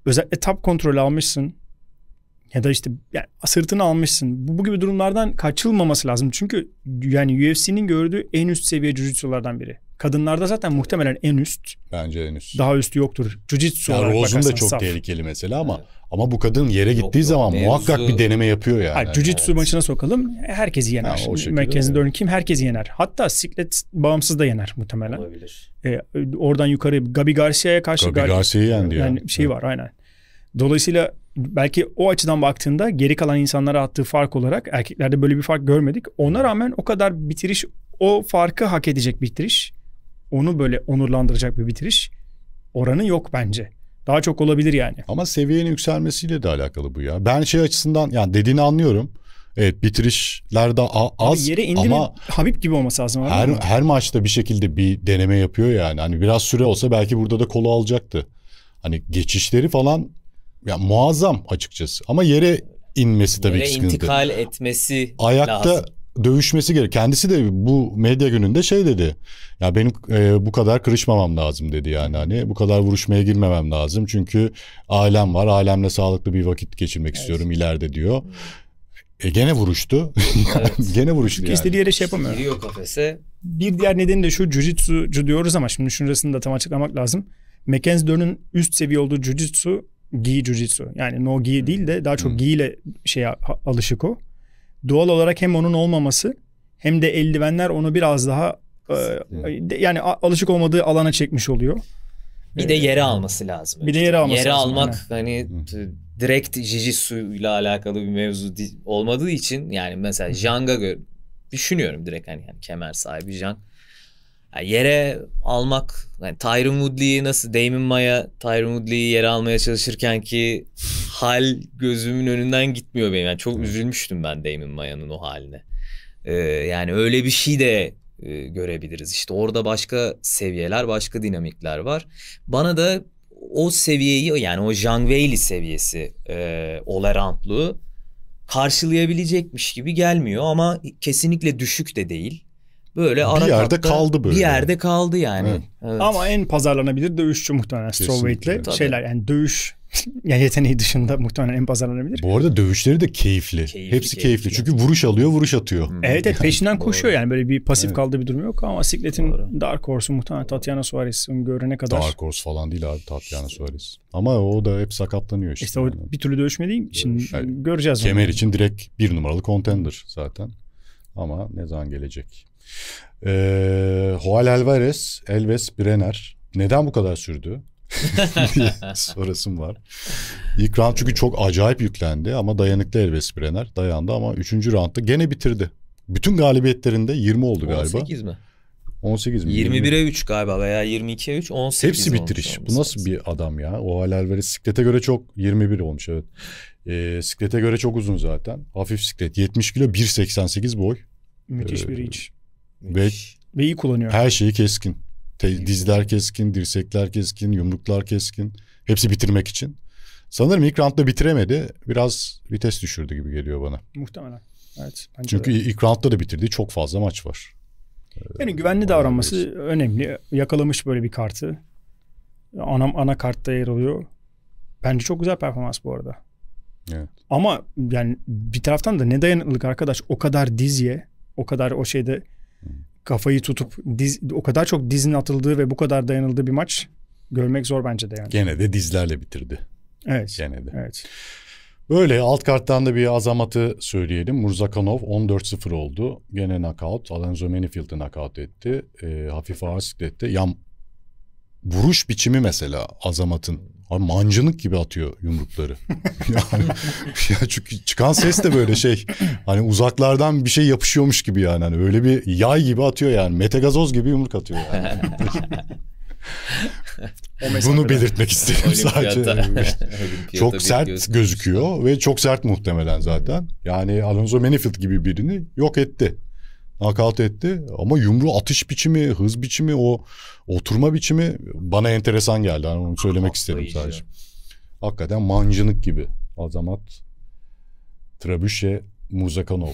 Özellikle tap kontrolü almışsın ya da işte yani sırtını almışsın. Bu, bu gibi durumlardan kaçılmaması lazım. Çünkü yani UFC'nin gördüğü en üst seviye jujitsulardan biri. Kadınlarda zaten muhtemelen en üst. Bence en üst. Daha üstü yoktur. Jujitsu yani olarak Rose'un da çok saf. tehlikeli mesela ama evet. ama bu kadın yere gittiği yok, yok, zaman mevzu. muhakkak bir deneme yapıyor yani. Hayır, jujitsu evet. maçına sokalım. Herkesi yener. Ha, o Merkezinde örneğin kim herkesi yener. Hatta siklet bağımsız da yener muhtemelen. Olabilir. Ee, oradan yukarı Gabi Garcia'ya karşı Gabi Garcia'yı yendi yani. yani. Şey evet. var aynen. Dolayısıyla belki o açıdan baktığında geri kalan insanlara attığı fark olarak erkeklerde böyle bir fark görmedik. Ona rağmen o kadar bitiriş o farkı hak edecek bitiriş. Onu böyle onurlandıracak bir bitiriş oranı yok bence. Daha çok olabilir yani. Ama seviyenin yükselmesiyle de alakalı bu ya. Ben şey açısından yani dediğini anlıyorum. Evet bitirişler de az yere indirme, ama Habib gibi olması lazım abi. Her, her maçta bir şekilde bir deneme yapıyor yani. Hani biraz süre olsa belki burada da kolu alacaktı. Hani geçişleri falan ya muazzam açıkçası. Ama yere inmesi tabii yere ki sıkıntı. intikal etmesi Ayakta lazım. dövüşmesi gerek. Kendisi de bu medya gününde şey dedi. Ya benim e, bu kadar kırışmamam lazım dedi yani hani bu kadar vuruşmaya girmemem lazım. Çünkü ailem var. Ailemle sağlıklı bir vakit geçirmek evet. istiyorum ileride diyor. E gene vuruştu. Evet. gene vuruştu Çünkü yani. istediği yere şey yapamıyor. Giriyor kafese. Bir diğer nedeni de şu jujitsucu diyoruz ama şimdi şurasını da tam açıklamak lazım. McKenzie dönün üst seviye olduğu jujitsu gi jujitsu. Yani no gi hmm. değil de daha çok hmm. gi ile şeye alışık o. Doğal olarak hem onun olmaması hem de eldivenler onu biraz daha e, yani alışık olmadığı alana çekmiş oluyor. Bir de e, yere alması lazım. Bir de yere alması yere lazım. Yere almak yani. hani direkt jujitsu ile alakalı bir mevzu olmadığı için yani mesela Janga gör düşünüyorum direkt hani, yani kemer sahibi Jang yani yere almak yani Tyron Woodley'i nasıl Damon Maya Tyron Woodley'i yere almaya çalışırken ki hal gözümün önünden gitmiyor benim. Yani çok üzülmüştüm ben Damon Maya'nın o haline. Ee, yani öyle bir şey de e, görebiliriz. İşte orada başka seviyeler, başka dinamikler var. Bana da o seviyeyi yani o Zhang Weili seviyesi e, Ola karşılayabilecekmiş gibi gelmiyor ama kesinlikle düşük de değil böyle ara bir yerde kaldı böyle. Bir yerde kaldı yani. Evet. Evet. Ama en pazarlanabilir dövüşçü muhtemelen Strawweight'le şeyler yani dövüş yani yeteneği dışında muhtemelen en pazarlanabilir. Bu arada dövüşleri de keyifli. keyifli Hepsi keyifli. keyifli. Çünkü vuruş alıyor, vuruş atıyor. Hmm. Evet, evet peşinden koşuyor yani böyle bir pasif evet. kaldığı bir durum yok ama Siklet'in Doğru. Dark Horse'u muhtemelen Tatiana Suarez'in görene kadar. Dark Horse falan değil abi Tatiana Suarez. Ama o da hep sakatlanıyor işte. İşte o bir türlü dövüşmediği için göreceğiz. Kemer onu. için direkt bir numaralı contender zaten. Ama ne zaman gelecek? Ee, Joel Alvarez, Elves Brenner. Neden bu kadar sürdü? sorasım var. İlk round çünkü çok acayip yüklendi ama dayanıklı Elves Brenner dayandı ama 3. roundda gene bitirdi. Bütün galibiyetlerinde 20 oldu galiba. 18 mi? 18 mi? 21'e 3 galiba veya 22'ye 3 18 Hepsi bitiriş. Bu nasıl bir adam ya? O Hal Alvarez siklete göre çok 21 olmuş evet. E, siklete göre çok uzun zaten. Hafif siklet. 70 kilo 1.88 boy. Müthiş ee, bir iç. Ve, Ve iyi kullanıyor. Her şeyi keskin. Te- dizler keskin, dirsekler keskin, yumruklar keskin. Hepsi bitirmek için. Sanırım ilk roundda bitiremedi. Biraz vites düşürdü gibi geliyor bana. Muhtemelen. Evet. Bence Çünkü de. ilk roundda da bitirdiği çok fazla maç var. Ee, yani güvenli davranması diyorsun. önemli. Yakalamış böyle bir kartı. Ana, ana kartta yer alıyor. Bence çok güzel performans bu arada. Evet. Ama yani bir taraftan da ne dayanıklılık arkadaş. O kadar dizye, o kadar o şeyde kafayı tutup diz, o kadar çok dizin atıldığı ve bu kadar dayanıldığı bir maç görmek zor bence de yani. Gene de dizlerle bitirdi. Evet. Gene de. Evet. Böyle alt karttan da bir azamatı söyleyelim. Murzakanov 14-0 oldu. Gene knockout. Alonso Manifield'ı knockout etti. E, hafif ağır siklette. Yam vuruş biçimi mesela azamatın Abi mancınık gibi atıyor yumrukları. yani, ya çünkü çıkan ses de böyle şey. Hani uzaklardan bir şey yapışıyormuş gibi yani. Hani öyle bir yay gibi atıyor yani. Metagazoz gibi yumruk atıyor yani. Bunu belirtmek istedim sadece. çok sert gözüküyor ve çok sert muhtemelen zaten. Yani Alonso Manifield gibi birini yok etti. Knockout etti ama yumru atış biçimi, hız biçimi, o oturma biçimi bana enteresan geldi. Yani onu söylemek istedim sadece. Hakikaten mancınık gibi. Azamat Trabüşe Muzakanov.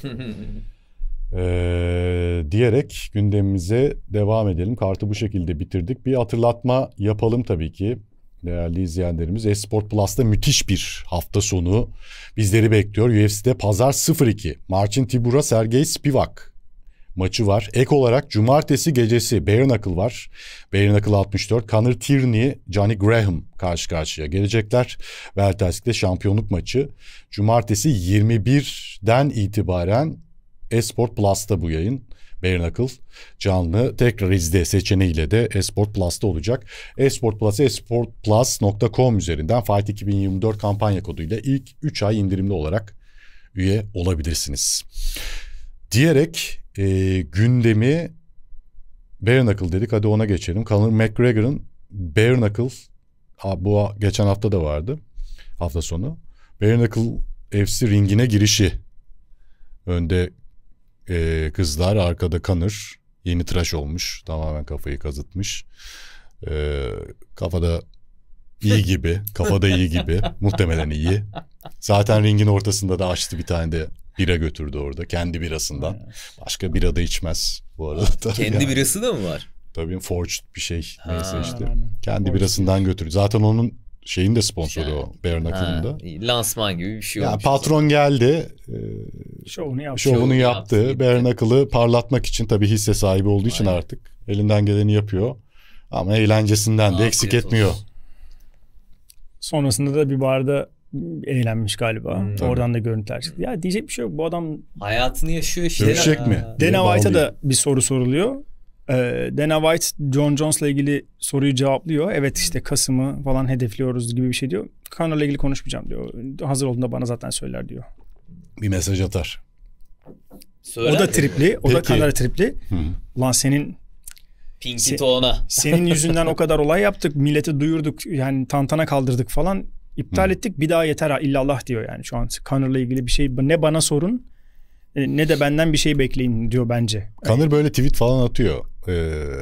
ee, diyerek gündemimize devam edelim. Kartı bu şekilde bitirdik. Bir hatırlatma yapalım tabii ki değerli izleyenlerimiz. Esport Plus'ta müthiş bir hafta sonu bizleri bekliyor. UFC'de pazar 02. Marcin Tibura, Sergey Spivak maçı var. Ek olarak cumartesi gecesi Bare Knuckle var. Bare Knuckle 64. Connor Tierney, Johnny Graham karşı karşıya gelecekler. Ve de şampiyonluk maçı. Cumartesi 21'den itibaren Esport Plus'ta bu yayın. Bare Knuckle canlı tekrar izle seçeneğiyle de Esport Plus'ta olacak. Esport Plus, esportplus.com üzerinden Fight 2024 kampanya koduyla ilk 3 ay indirimli olarak üye olabilirsiniz. Diyerek e, gündemi Bare Knuckle dedik hadi ona geçelim. Conor McGregor'ın Bare Knuckles bu geçen hafta da vardı hafta sonu. Bare Knuckle FC ringine girişi. Önde e, kızlar arkada Conor yeni tıraş olmuş tamamen kafayı kazıtmış. E, kafada iyi gibi. Kafada iyi gibi. Muhtemelen iyi. Zaten ringin ortasında da açtı bir tane de Bira götürdü orada kendi birasından. Başka bira da içmez bu arada. Tabii kendi yani. birası da mı var? Tabii forged bir şey ha, neyse işte. Kendi forged birasından şey. götürdü. Zaten onun şeyin de sponsoru yani. o Bernakül'ün de. Lansman gibi bir şey yani Patron sonra. geldi. E, şovunu yaptı. Şovunu yaptı. yaptı Bernakül'ü parlatmak için tabii hisse sahibi olduğu için Aynen. artık elinden geleni yapıyor. Ama eğlencesinden Afiyet de eksik olsun. etmiyor. Sonrasında da bir barda eğlenmiş galiba. Hmm. Oradan da görüntüler çıktı. Ya diyecek bir şey yok. Bu adam hayatını yaşıyor işte. Dövüşecek mi? Dana White'a da bir soru soruluyor. Ee, Dana White John Jones'la ilgili soruyu cevaplıyor. Evet işte Kasım'ı falan hedefliyoruz gibi bir şey diyor. Conor'la ilgili konuşmayacağım diyor. Hazır olduğunda bana zaten söyler diyor. Bir mesaj atar. Söyler o da tripli. O da Conor tripli. Hı. Lan senin Pinky Se, Tone'a. senin yüzünden o kadar olay yaptık. milleti duyurduk. Yani tantana kaldırdık falan. İptal Hı. ettik bir daha yeter illallah diyor yani şu an Connor'la ilgili bir şey ne bana sorun e, ne de benden bir şey bekleyin diyor bence. Connor böyle tweet falan atıyor e,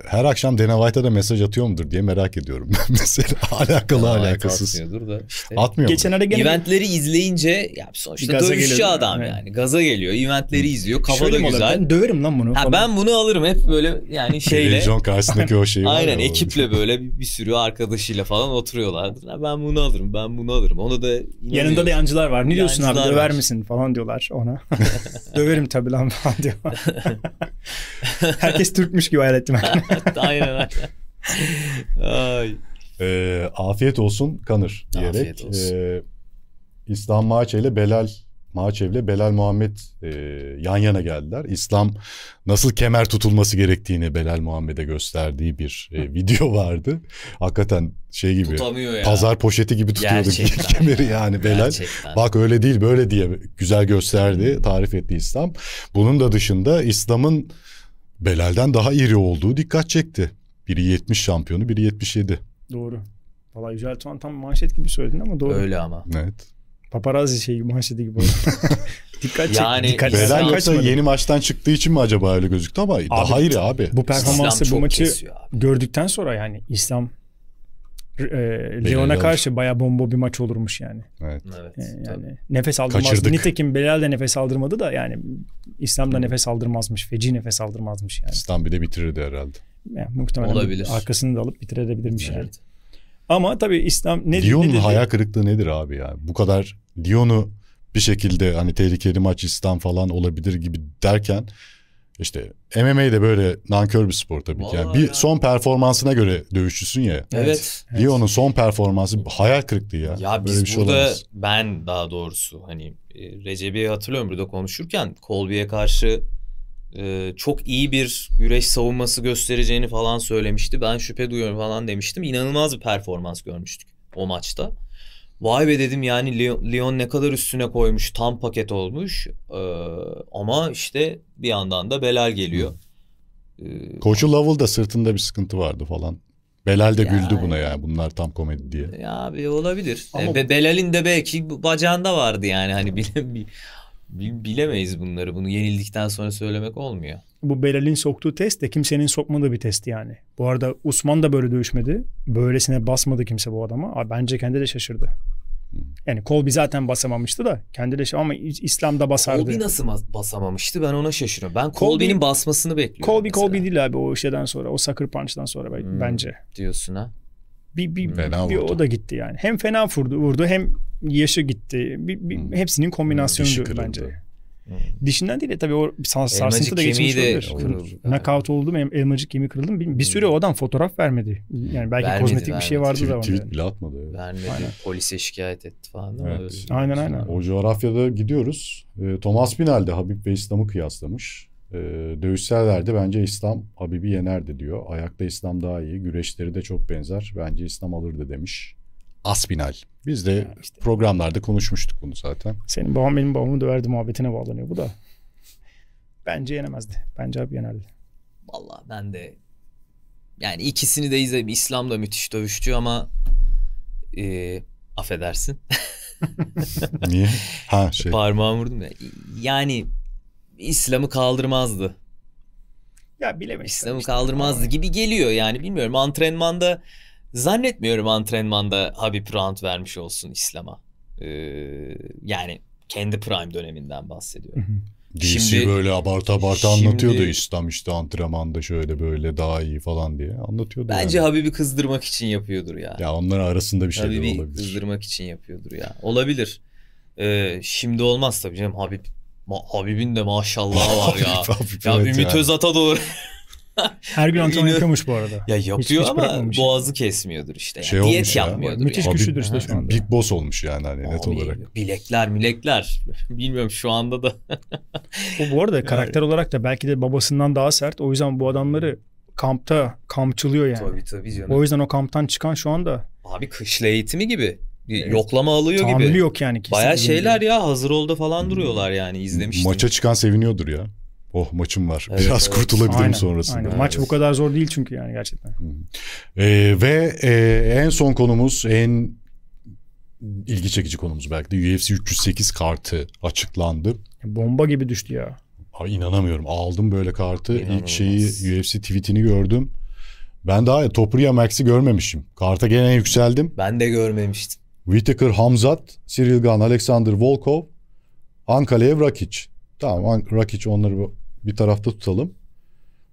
her akşam Dana White'a da mesaj atıyor mudur diye merak ediyorum. Mesela alakalı Dana alakasız. Atmıyordur da işte. Atmıyor Geçenlerde gene... Eventleri izleyince ya sonuçta Gaza dövüşçü geliyor, adam yani. Gaza geliyor. Eventleri Hı. izliyor. Kafa da güzel. Ben döverim lan bunu. Ha, falan. ben bunu alırım hep böyle yani şeyle. Televizyon karşısındaki o şeyi Aynen ekiple böyle bir, bir sürü arkadaşıyla falan oturuyorlardır. Ha, ben bunu alırım ben bunu alırım. Onu da Yanında da yancılar var. Ne diyorsun yancılar abi döver var. misin falan diyorlar ona. Döverim tabii lan falan diyor. Herkes Türkmüş gibi hayal ettim. aynen aynen. Ay. Ee, afiyet olsun kanır diyerek. Afiyet olsun. E, İslam Maçe ile Belal Maçev ile Belal Muhammed e, yan yana geldiler. İslam nasıl kemer tutulması gerektiğini Belal Muhammed'e gösterdiği bir e, video vardı. Hakikaten şey gibi Tutamıyor ya. pazar poşeti gibi tutuyordu Gerçekten. kemeri yani Belal. Gerçekten. Bak öyle değil böyle diye güzel gösterdi, tarif etti İslam. Bunun da dışında İslam'ın Belal'den daha iri olduğu dikkat çekti. Biri 70 şampiyonu, biri 77. Doğru. Vallahi Yücel Tuğan tam manşet gibi söyledin ama doğru. Öyle ama. Evet. Paparazzi şey gibi manşeti gibi dikkat çekti. Yani dikkat Belal yoksa yeni maçtan çıktığı için mi acaba öyle gözüktü ama abi, daha iri abi. Bu performansı bu maçı gördükten sonra yani İslam e, Leon'a karşı baya bomba bir maç olurmuş yani. Evet. E, yani tabii. nefes aldırmaz. Kaçırdık. Nitekim Belal de nefes aldırmadı da yani İslam da nefes aldırmazmış. Feci nefes aldırmazmış yani. İslam bir de bitirirdi herhalde. Yani muhtemelen Olabilir. arkasını da alıp bitirebilirmiş evet. yani. Ama tabii İslam ne Lyon'un hayal kırıklığı nedir abi ya? Bu kadar Lyon'u bir şekilde hani tehlikeli maç İslam falan olabilir gibi derken işte MMA de böyle nankör bir spor tabii Vallahi ki. Yani bir ya. son performansına göre dövüşçüsün ya. Evet. Leon'un evet. son performansı hayal kırıklığı ya. Ya böyle biz bir şey burada olamaz. ben daha doğrusu hani e, Recep'i hatırlıyorum burada konuşurken Colby'e karşı e, çok iyi bir güreş savunması göstereceğini falan söylemişti. Ben şüphe duyuyorum falan demiştim. İnanılmaz bir performans görmüştük o maçta. Vay be dedim yani Lyon, Lyon ne kadar üstüne koymuş tam paket olmuş ee, ama işte bir yandan da Belal geliyor. Ee, Koçu Lovell da sırtında bir sıkıntı vardı falan. Belal de yani, güldü buna yani bunlar tam komedi diye. Ya bir olabilir. E, ama... E, Belal'in de belki bacağında vardı yani hani bile, bilemeyiz bunları. Bunu yenildikten sonra söylemek olmuyor. Bu Belal'in soktuğu test de kimsenin sokmadığı bir test yani. Bu arada Usman da böyle dövüşmedi. Böylesine basmadı kimse bu adama. bence kendi de şaşırdı. Hmm. Yani Colby zaten basamamıştı da kendi de şey ama İslam'da basardı. Colby nasıl basamamıştı ben ona şaşırıyorum. Ben Colby'nin Colby, basmasını bekliyorum. Colby mesela. Colby değil abi o şeyden sonra o Sucker Punch'tan sonra hmm, bence. Diyorsun ha. Bir, bir, fena bir vurdu. o da gitti yani. Hem fena vurdu, vurdu hem yaşı gitti. Bir, bir, hmm. Hepsinin hmm, kombinasyonu hmm, bence. Hmm. Dişinden değil de tabii o sarsıntı da geçmiş olabilir. Knockout oldu mu elmacık kemiği kırıldı mı Bir hmm. süre o adam fotoğraf vermedi. Yani belki vermedi, kozmetik vermedi. bir şey vardı da. Tweet yani. bile atmadı. Evet. Vermedi. Aynen. Polise şikayet etti falan değil evet. mi? Aynen aynen. O coğrafyada gidiyoruz. E, Thomas Binal de Habib ve İslam'ı kıyaslamış. E, ee, dövüşselerde bence İslam Habib'i yenerdi diyor. Ayakta İslam daha iyi. Güreşleri de çok benzer. Bence İslam alırdı demiş. Aspinal. Biz de yani işte. programlarda konuşmuştuk bunu zaten. Senin babam benim babamı döverdi muhabbetine bağlanıyor bu da. Bence yenemezdi. Bence abi yenerdi. Valla ben de yani ikisini de izledim. İslam da müthiş dövüşçü ama e, affedersin. Niye? Ha şey. Parmağımı vurdum ya. Yani İslam'ı kaldırmazdı. Ya bilemeyiz. İslam'ı kaldırmazdı işte. gibi geliyor yani bilmiyorum. Antrenmanda Zannetmiyorum antrenmanda Habib round vermiş olsun İslam'a. Ee, yani kendi prime döneminden bahsediyorum. DC şimdi, böyle abartı abartı şimdi, anlatıyordu İslam işte antrenmanda şöyle böyle daha iyi falan diye anlatıyordu. Bence yani. Habibi kızdırmak için yapıyordur ya. Ya onların arasında bir şeyler Habibi olabilir. kızdırmak için yapıyordur ya. Olabilir. Ee, şimdi olmaz tabii canım Habib. Habib'in de maşallahı var ya. Habib, ya evet bir yani. doğru. Her gün antrenman yapıyormuş bu arada. Ya yapıyor hiç, hiç ama boğazı kesmiyordur işte. Yani. Şey Diyet ya, yapmıyordur. Müthiş yani. güçlüdür işte şu anda. Big boss olmuş yani hani Abi, net olarak. Bilekler milekler. Bilmiyorum şu anda da. bu, bu arada karakter olarak da belki de babasından daha sert. O yüzden bu adamları kampta kampçılıyor yani. Tabii tabii canım. O yüzden o kamptan çıkan şu anda. Abi kışla eğitimi gibi. Yoklama alıyor Tahammülü gibi. yok yani. Baya şeyler gibi. ya hazır oldu falan hmm. duruyorlar yani izlemiştim. Maça çıkan seviniyordur ya oh maçım var evet, biraz evet. kurtulabilirim aynen, sonrasında. Aynen. Maç evet. bu kadar zor değil çünkü yani gerçekten. E, ve e, en son konumuz en ilgi çekici konumuz belki de UFC 308 kartı açıklandı. Bomba gibi düştü ya. Abi inanamıyorum aldım böyle kartı İnanılmaz. ilk şeyi UFC tweetini gördüm. Ben daha ya Topuria Max'i görmemişim. Karta gene yükseldim. Ben de görmemiştim. Whittaker, Hamzat, Cyril Gan, Alexander Volkov, Ankalev Rakic. Tamam Rakic onları bir tarafta tutalım.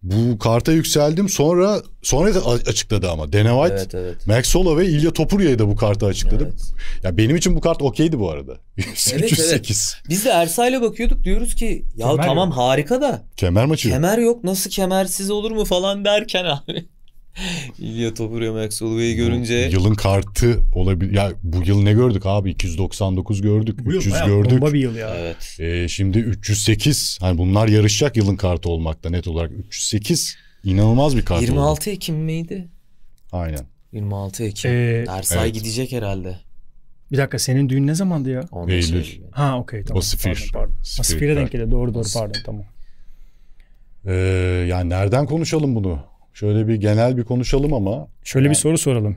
Bu karta yükseldim sonra sonra da açıkladı ama. Dana White, evet, evet. Max Holloway, İlya Topurya'yı da bu kartı açıkladı. Evet. Ya benim için bu kart okeydi bu arada. evet, 308. evet. Biz de Ersay'la bakıyorduk diyoruz ki ya kemer tamam yok. harika da. Kemer maçı. Kemer yok nasıl kemersiz olur mu falan derken abi. İlya Topuria Max Holloway'i görünce... Yılın kartı olabilir. Ya bu yıl ne gördük abi? 299 gördük, bu 300 yıl gördük. Bomba bir yıl ya. Evet. Ee, şimdi 308. Hani bunlar yarışacak yılın kartı olmakta net olarak. 308 inanılmaz bir kart 26 oldu. Ekim miydi? Aynen. 26 Ekim. Ee, Ersay evet. gidecek herhalde. Bir dakika senin düğün ne zamandı ya? 15 Eylül. Ha okey tamam. O sphere. Pardon, pardon. Sphere denk geliyor. Doğru doğru pardon tamam. Ee, yani nereden konuşalım bunu? Şöyle bir genel bir konuşalım ama. Şöyle yani, bir soru soralım.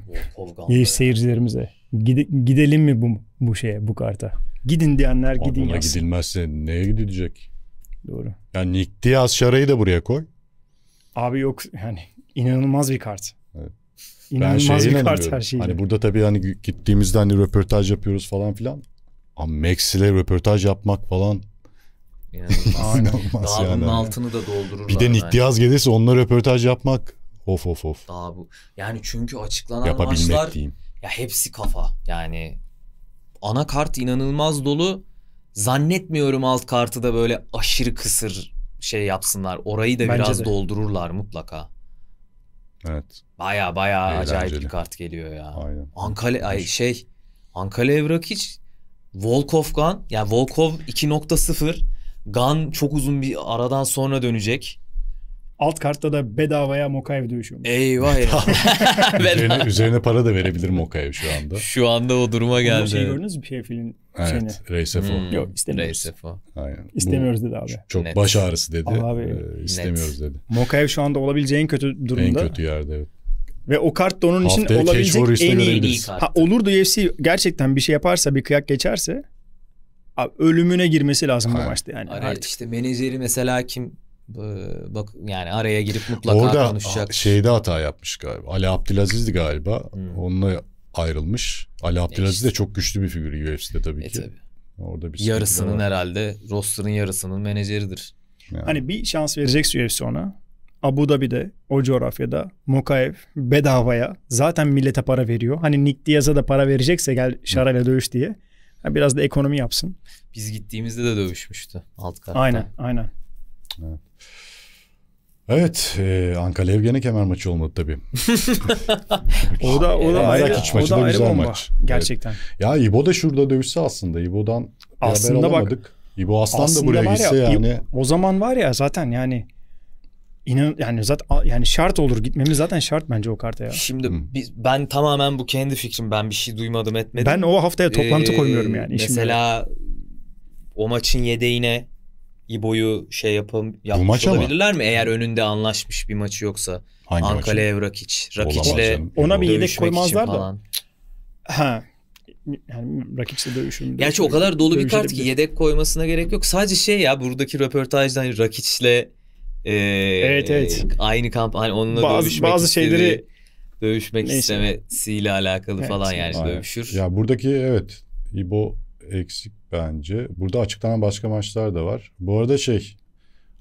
Yeğiş seyircilerimize. Gide, gidelim mi bu, bu şeye, bu karta? Gidin diyenler Ama gidin yazsın. gidilmezse neye gidecek? Doğru. Yani Nick Diaz şarayı da buraya koy. Abi yok yani inanılmaz bir kart. Evet. İnanılmaz ben bir kart her şeyle. Hani burada tabii hani gittiğimizde hani röportaj yapıyoruz falan filan. Ama Max ile röportaj yapmak falan İnanılmaz. İnanılmaz yani. altını da doldururlar. Bir de Nick yani. gelirse onunla röportaj yapmak. Of of of. Daha bu. Yani çünkü açıklanan Yapabilmek maçlar diyeyim. ya hepsi kafa. Yani ana kart inanılmaz dolu. Zannetmiyorum alt kartı da böyle aşırı kısır şey yapsınlar. Orayı da Bence biraz de. doldururlar mutlaka. Evet. Baya baya acayip bir kart geliyor ya. Aynen. Ankara ay şey Ankara Evrakic Volkov'dan yani Volkov 2.0 Gan çok uzun bir aradan sonra dönecek. Alt kartta da bedavaya Mokaev dövüşüyor. Eyvah ya. üzerine, üzerine para da verebilir Mokaev şu anda. Şu anda o duruma geldi. Onu şey gördünüz mü PFL'in evet, şeyini? Evet. hmm. Yok istemiyoruz. Race Aynen. İstemiyoruz dedi abi. Çok Net. baş ağrısı dedi. Abi, ee, istemiyoruz Net. dedi. Mokaev şu anda olabileceği en kötü durumda. En kötü yerde evet. Ve o kart da onun Haftaya için olabilecek en iyi. Ha, olur da UFC gerçekten bir şey yaparsa bir kıyak geçerse abi, ölümüne girmesi lazım ha. bu maçta yani. Araya, artık. İşte menajeri mesela kim bak yani araya girip mutlaka Orada konuşacak. şeyde hata yapmış galiba. Ali Abdülaziz'di galiba. Hmm. Onunla ayrılmış. Ali Abdülaziz işte. de çok güçlü bir figür UFC'de tabii e, ki. Tabii. Orada bir yarısının herhalde roster'ın yarısının menajeridir. Yani. Hani bir şans verecekse UFC ona. Abu Dhabi'de o coğrafyada Mokaev bedavaya zaten millete para veriyor. Hani Nick Diaz'a da para verecekse gel şarayla dövüş diye. Yani biraz da ekonomi yapsın. Biz gittiğimizde de dövüşmüştü alt katta. Aynen aynen. Evet. Evet, e, Ankara Evgene kemer maçı olmadı tabii. o da o da ayrı, ayrı maçı o da, da ayrı bomba. maç. Gerçekten. Evet. Ya İbo da şurada dövüşse aslında. İbo'dan aslında haber alamadık. Bak, İbo Aslan aslında da buraya gitse ya, yani. o zaman var ya zaten yani İnan yani zaten yani şart olur gitmemiz zaten şart bence o karta ya. Şimdi biz, ben tamamen bu kendi fikrim ben bir şey duymadım etmedim. Ben o haftaya toplantı ee, koymuyorum yani. Mesela işimde. o maçın yedeğine İbo'yu şey yapım yapmış bu maç olabilirler ama. mi? Eğer önünde anlaşmış bir maçı yoksa. Hangi Ankara Evrakiç. Rakic'le ona bir yedek koymazlar da. Ha. Yani Rakic'le dövüşüm. Gerçi o kadar dolu bir kart ki yedek koymasına gerek yok. Sadece şey ya buradaki röportajdan hani Rakic'le ee, evet evet. Aynı kamp hani onunla bazı, dövüşmek bazı istedi, şeyleri dövüşmek Neyse. istemesiyle alakalı evet. falan yani Aynen. dövüşür. Ya buradaki evet İbo eksik bence. Burada açıklanan başka maçlar da var. Bu arada şey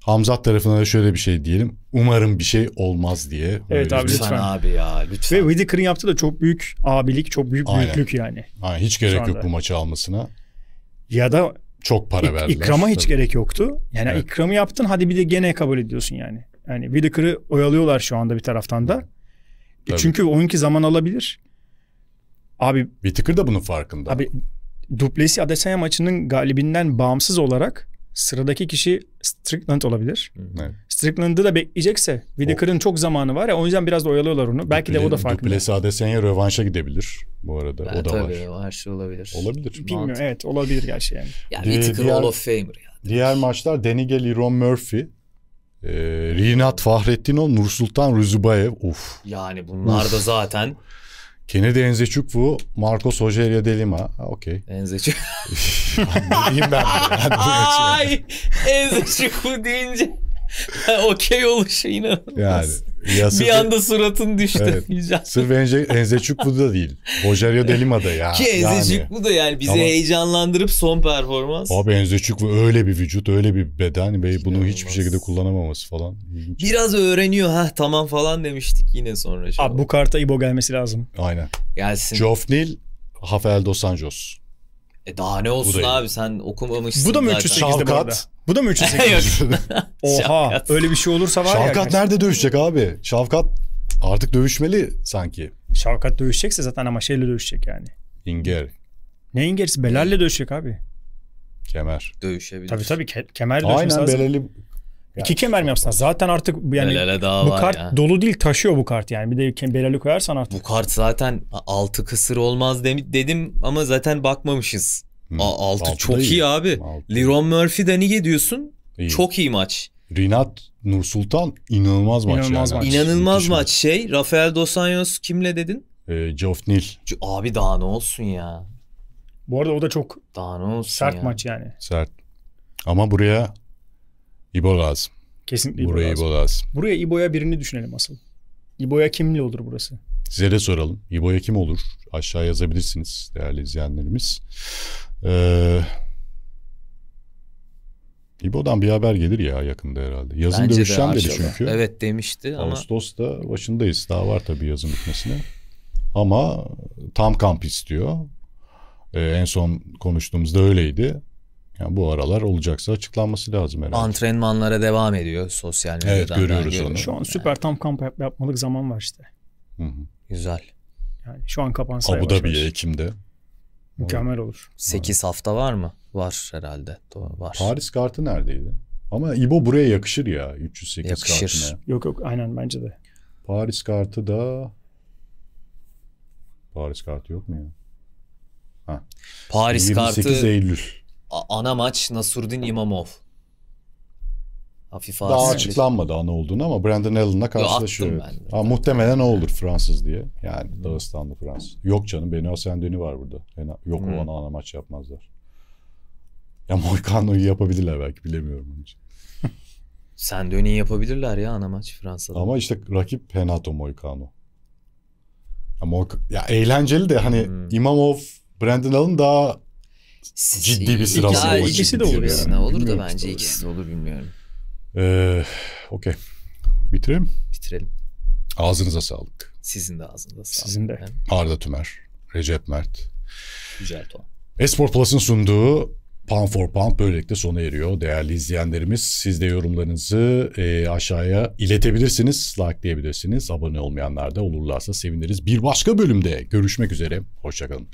Hamzat tarafına da şöyle bir şey diyelim. Umarım bir şey olmaz diye. Evet abi lütfen. lütfen. abi ya lütfen. Ve Whittaker'ın yaptığı da çok büyük abilik, çok büyük Aynen. büyüklük yani. Aynen. Hiç gerek yok bu maçı almasına. Ya da çok para İk, verdiler. İkrama hiç tabii. gerek yoktu. Yani evet. ikramı yaptın hadi bir de gene kabul ediyorsun yani. Yani Whittaker'ı oyalıyorlar şu anda bir taraftan da. E, tabii. E çünkü oyunki zaman alabilir. Abi Whittaker da bunun farkında. Abi Duplessis Adesanya maçının galibinden bağımsız olarak Sıradaki kişi Strickland olabilir. Evet. Strickland'ı da bekleyecekse Whittaker'ın çok zamanı var ya o yüzden biraz da oyalıyorlar onu. Duple, Belki de o da farkında. Duplessis Adesanya rövanşa gidebilir bu arada. Evet, o da tabii, var. Her şey olabilir. Olabilir. Bilmiyorum Mantık. evet olabilir gerçi yani. Yani ee, Whittaker diğer, Hall of Famer yani. Diğer maçlar Denige Ron Murphy e, ee, Rinat Fahrettinol, Nursultan Rüzubayev. Uf. Yani bunlar Uf. da zaten Kennedy Enzechukwu, Marcos Rogerio de Lima. Okey. Enzechukwu. ne diyeyim ben? ben Ay Enzechukwu deyince. Okey oluşu inanılmaz. Yani. bir anda suratın düştü. Evet. Sırf Enze, da değil. Rogerio Delima'da ya. Ki Enzeçuklu'da yani, yani bizi Ama, heyecanlandırıp son performans. Abi Enzeçuklu öyle bir vücut, öyle bir beden ve bunu inanılmaz. hiçbir şekilde kullanamaması falan. Biraz öğreniyor ha tamam falan demiştik yine sonra. Abi bu karta İbo gelmesi lazım. Aynen. Gelsin. Joffnil, Rafael Dos Anjos. E daha ne olsun da abi sen okumamışsın Bu da mı 308'de bu arada? Bu da mı 308? Oha Şavkat. öyle bir şey olursa var ya. Şavkat nerede dövüşecek abi? Şavkat artık dövüşmeli sanki. Şavkat dövüşecekse zaten ama şeyle dövüşecek yani. İnger. Ne İnger'si? Belal'le dövüşecek abi. Kemer. Dövüşebilir. Tabii tabii ke- kemer dövüşmesi Aynen lazım. belirli yani. İki kemer mi yapsan? Zaten artık yani Belele daha bu kart ya. dolu değil taşıyor bu kart yani. Bir de Beral'i koyarsan artık. Bu kart zaten altı kısır olmaz dedim ama zaten bakmamışız. Hmm. A, altı, altı çok iyi, iyi abi. Altı. Liron Murphy'den iyi gidiyorsun. İyi. Çok iyi maç. Rinat Nur Sultan inanılmaz maç. İnanılmaz yani. maç. İnanılmaz maç. maç. Şey Rafael Dos Anjos kimle dedin? Ee, Geoff Neal. Abi daha ne olsun ya. Bu arada o da çok daha ne olsun sert ya. maç yani. Sert. Ama buraya İbo lazım. Kesinlikle İbo Buraya lazım. lazım. Buraya İbo'ya birini düşünelim asıl. İbo'ya kimli olur burası? Size de soralım. İbo'ya kim olur? Aşağı yazabilirsiniz değerli izleyenlerimiz. Ee, İbo'dan bir haber gelir ya yakında herhalde. Yazın Bence dövüşen de dedi çünkü. Evet demişti ama. Ağustos'ta başındayız. Daha var tabii yazın bitmesine. Ama tam kamp istiyor. Ee, en son konuştuğumuzda öyleydi. Yani bu aralar olacaksa açıklanması lazım herhalde. Antrenmanlara devam ediyor sosyal medyadan. Evet görüyoruz onu. Şu an süper tam kamp yap, yapmalık zaman var işte. Hı hı. Güzel. Yani şu an kapansa Abu Dhabi'ye Ekim'de. Mükemmel olur. 8 hafta var mı? Var herhalde. Doğru, var. Paris kartı neredeydi? Ama İbo buraya yakışır ya 308 yakışır. kartına. Yok yok aynen bence de. Paris kartı da Paris kartı yok mu ya? Ha. Paris 28 kartı 28 Eylül ana maç Nasurdin İmamov. Hafif Daha ağır. açıklanmadı ana olduğunu ama Brandon Allen'la karşılaşıyor. Yo, evet. ha, muhtemelen o olur Fransız diye. Yani hmm. Dağıstanlı Fransız. Yok canım Beni Asendönü var burada. yok hmm. o ana, ana maç yapmazlar. Ya Moicano'yu yapabilirler belki bilemiyorum onun için. Sendönü yapabilirler ya ana maç Fransa'da. Ama işte rakip Renato Moikano. Ya, Moik- ya eğlenceli de hani hmm. İmamov, Brandon Allen daha ciddi bir sıralama olur. İkisi de olur ya. Yani. Olur da bence ikisi de olur bilmiyorum. Ee, Okey. Bitirelim. Bitirelim. Ağzınıza sağlık. Sizin de ağzınıza sağlık. Sizin de. Arda Tümer, Recep Mert. Güzel ton. Esport Plus'ın sunduğu Pound for Pound böylelikle sona eriyor. Değerli izleyenlerimiz siz de yorumlarınızı e, aşağıya iletebilirsiniz, likeleyebilirsiniz. Abone olmayanlar da olurlarsa seviniriz. Bir başka bölümde görüşmek üzere. Hoşçakalın.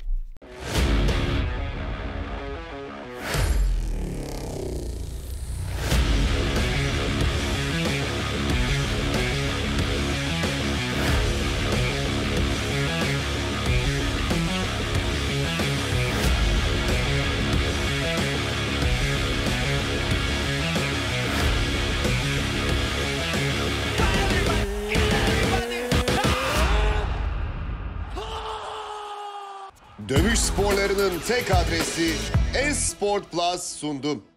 Dövüş sporlarının tek adresi Esport Plus sundu.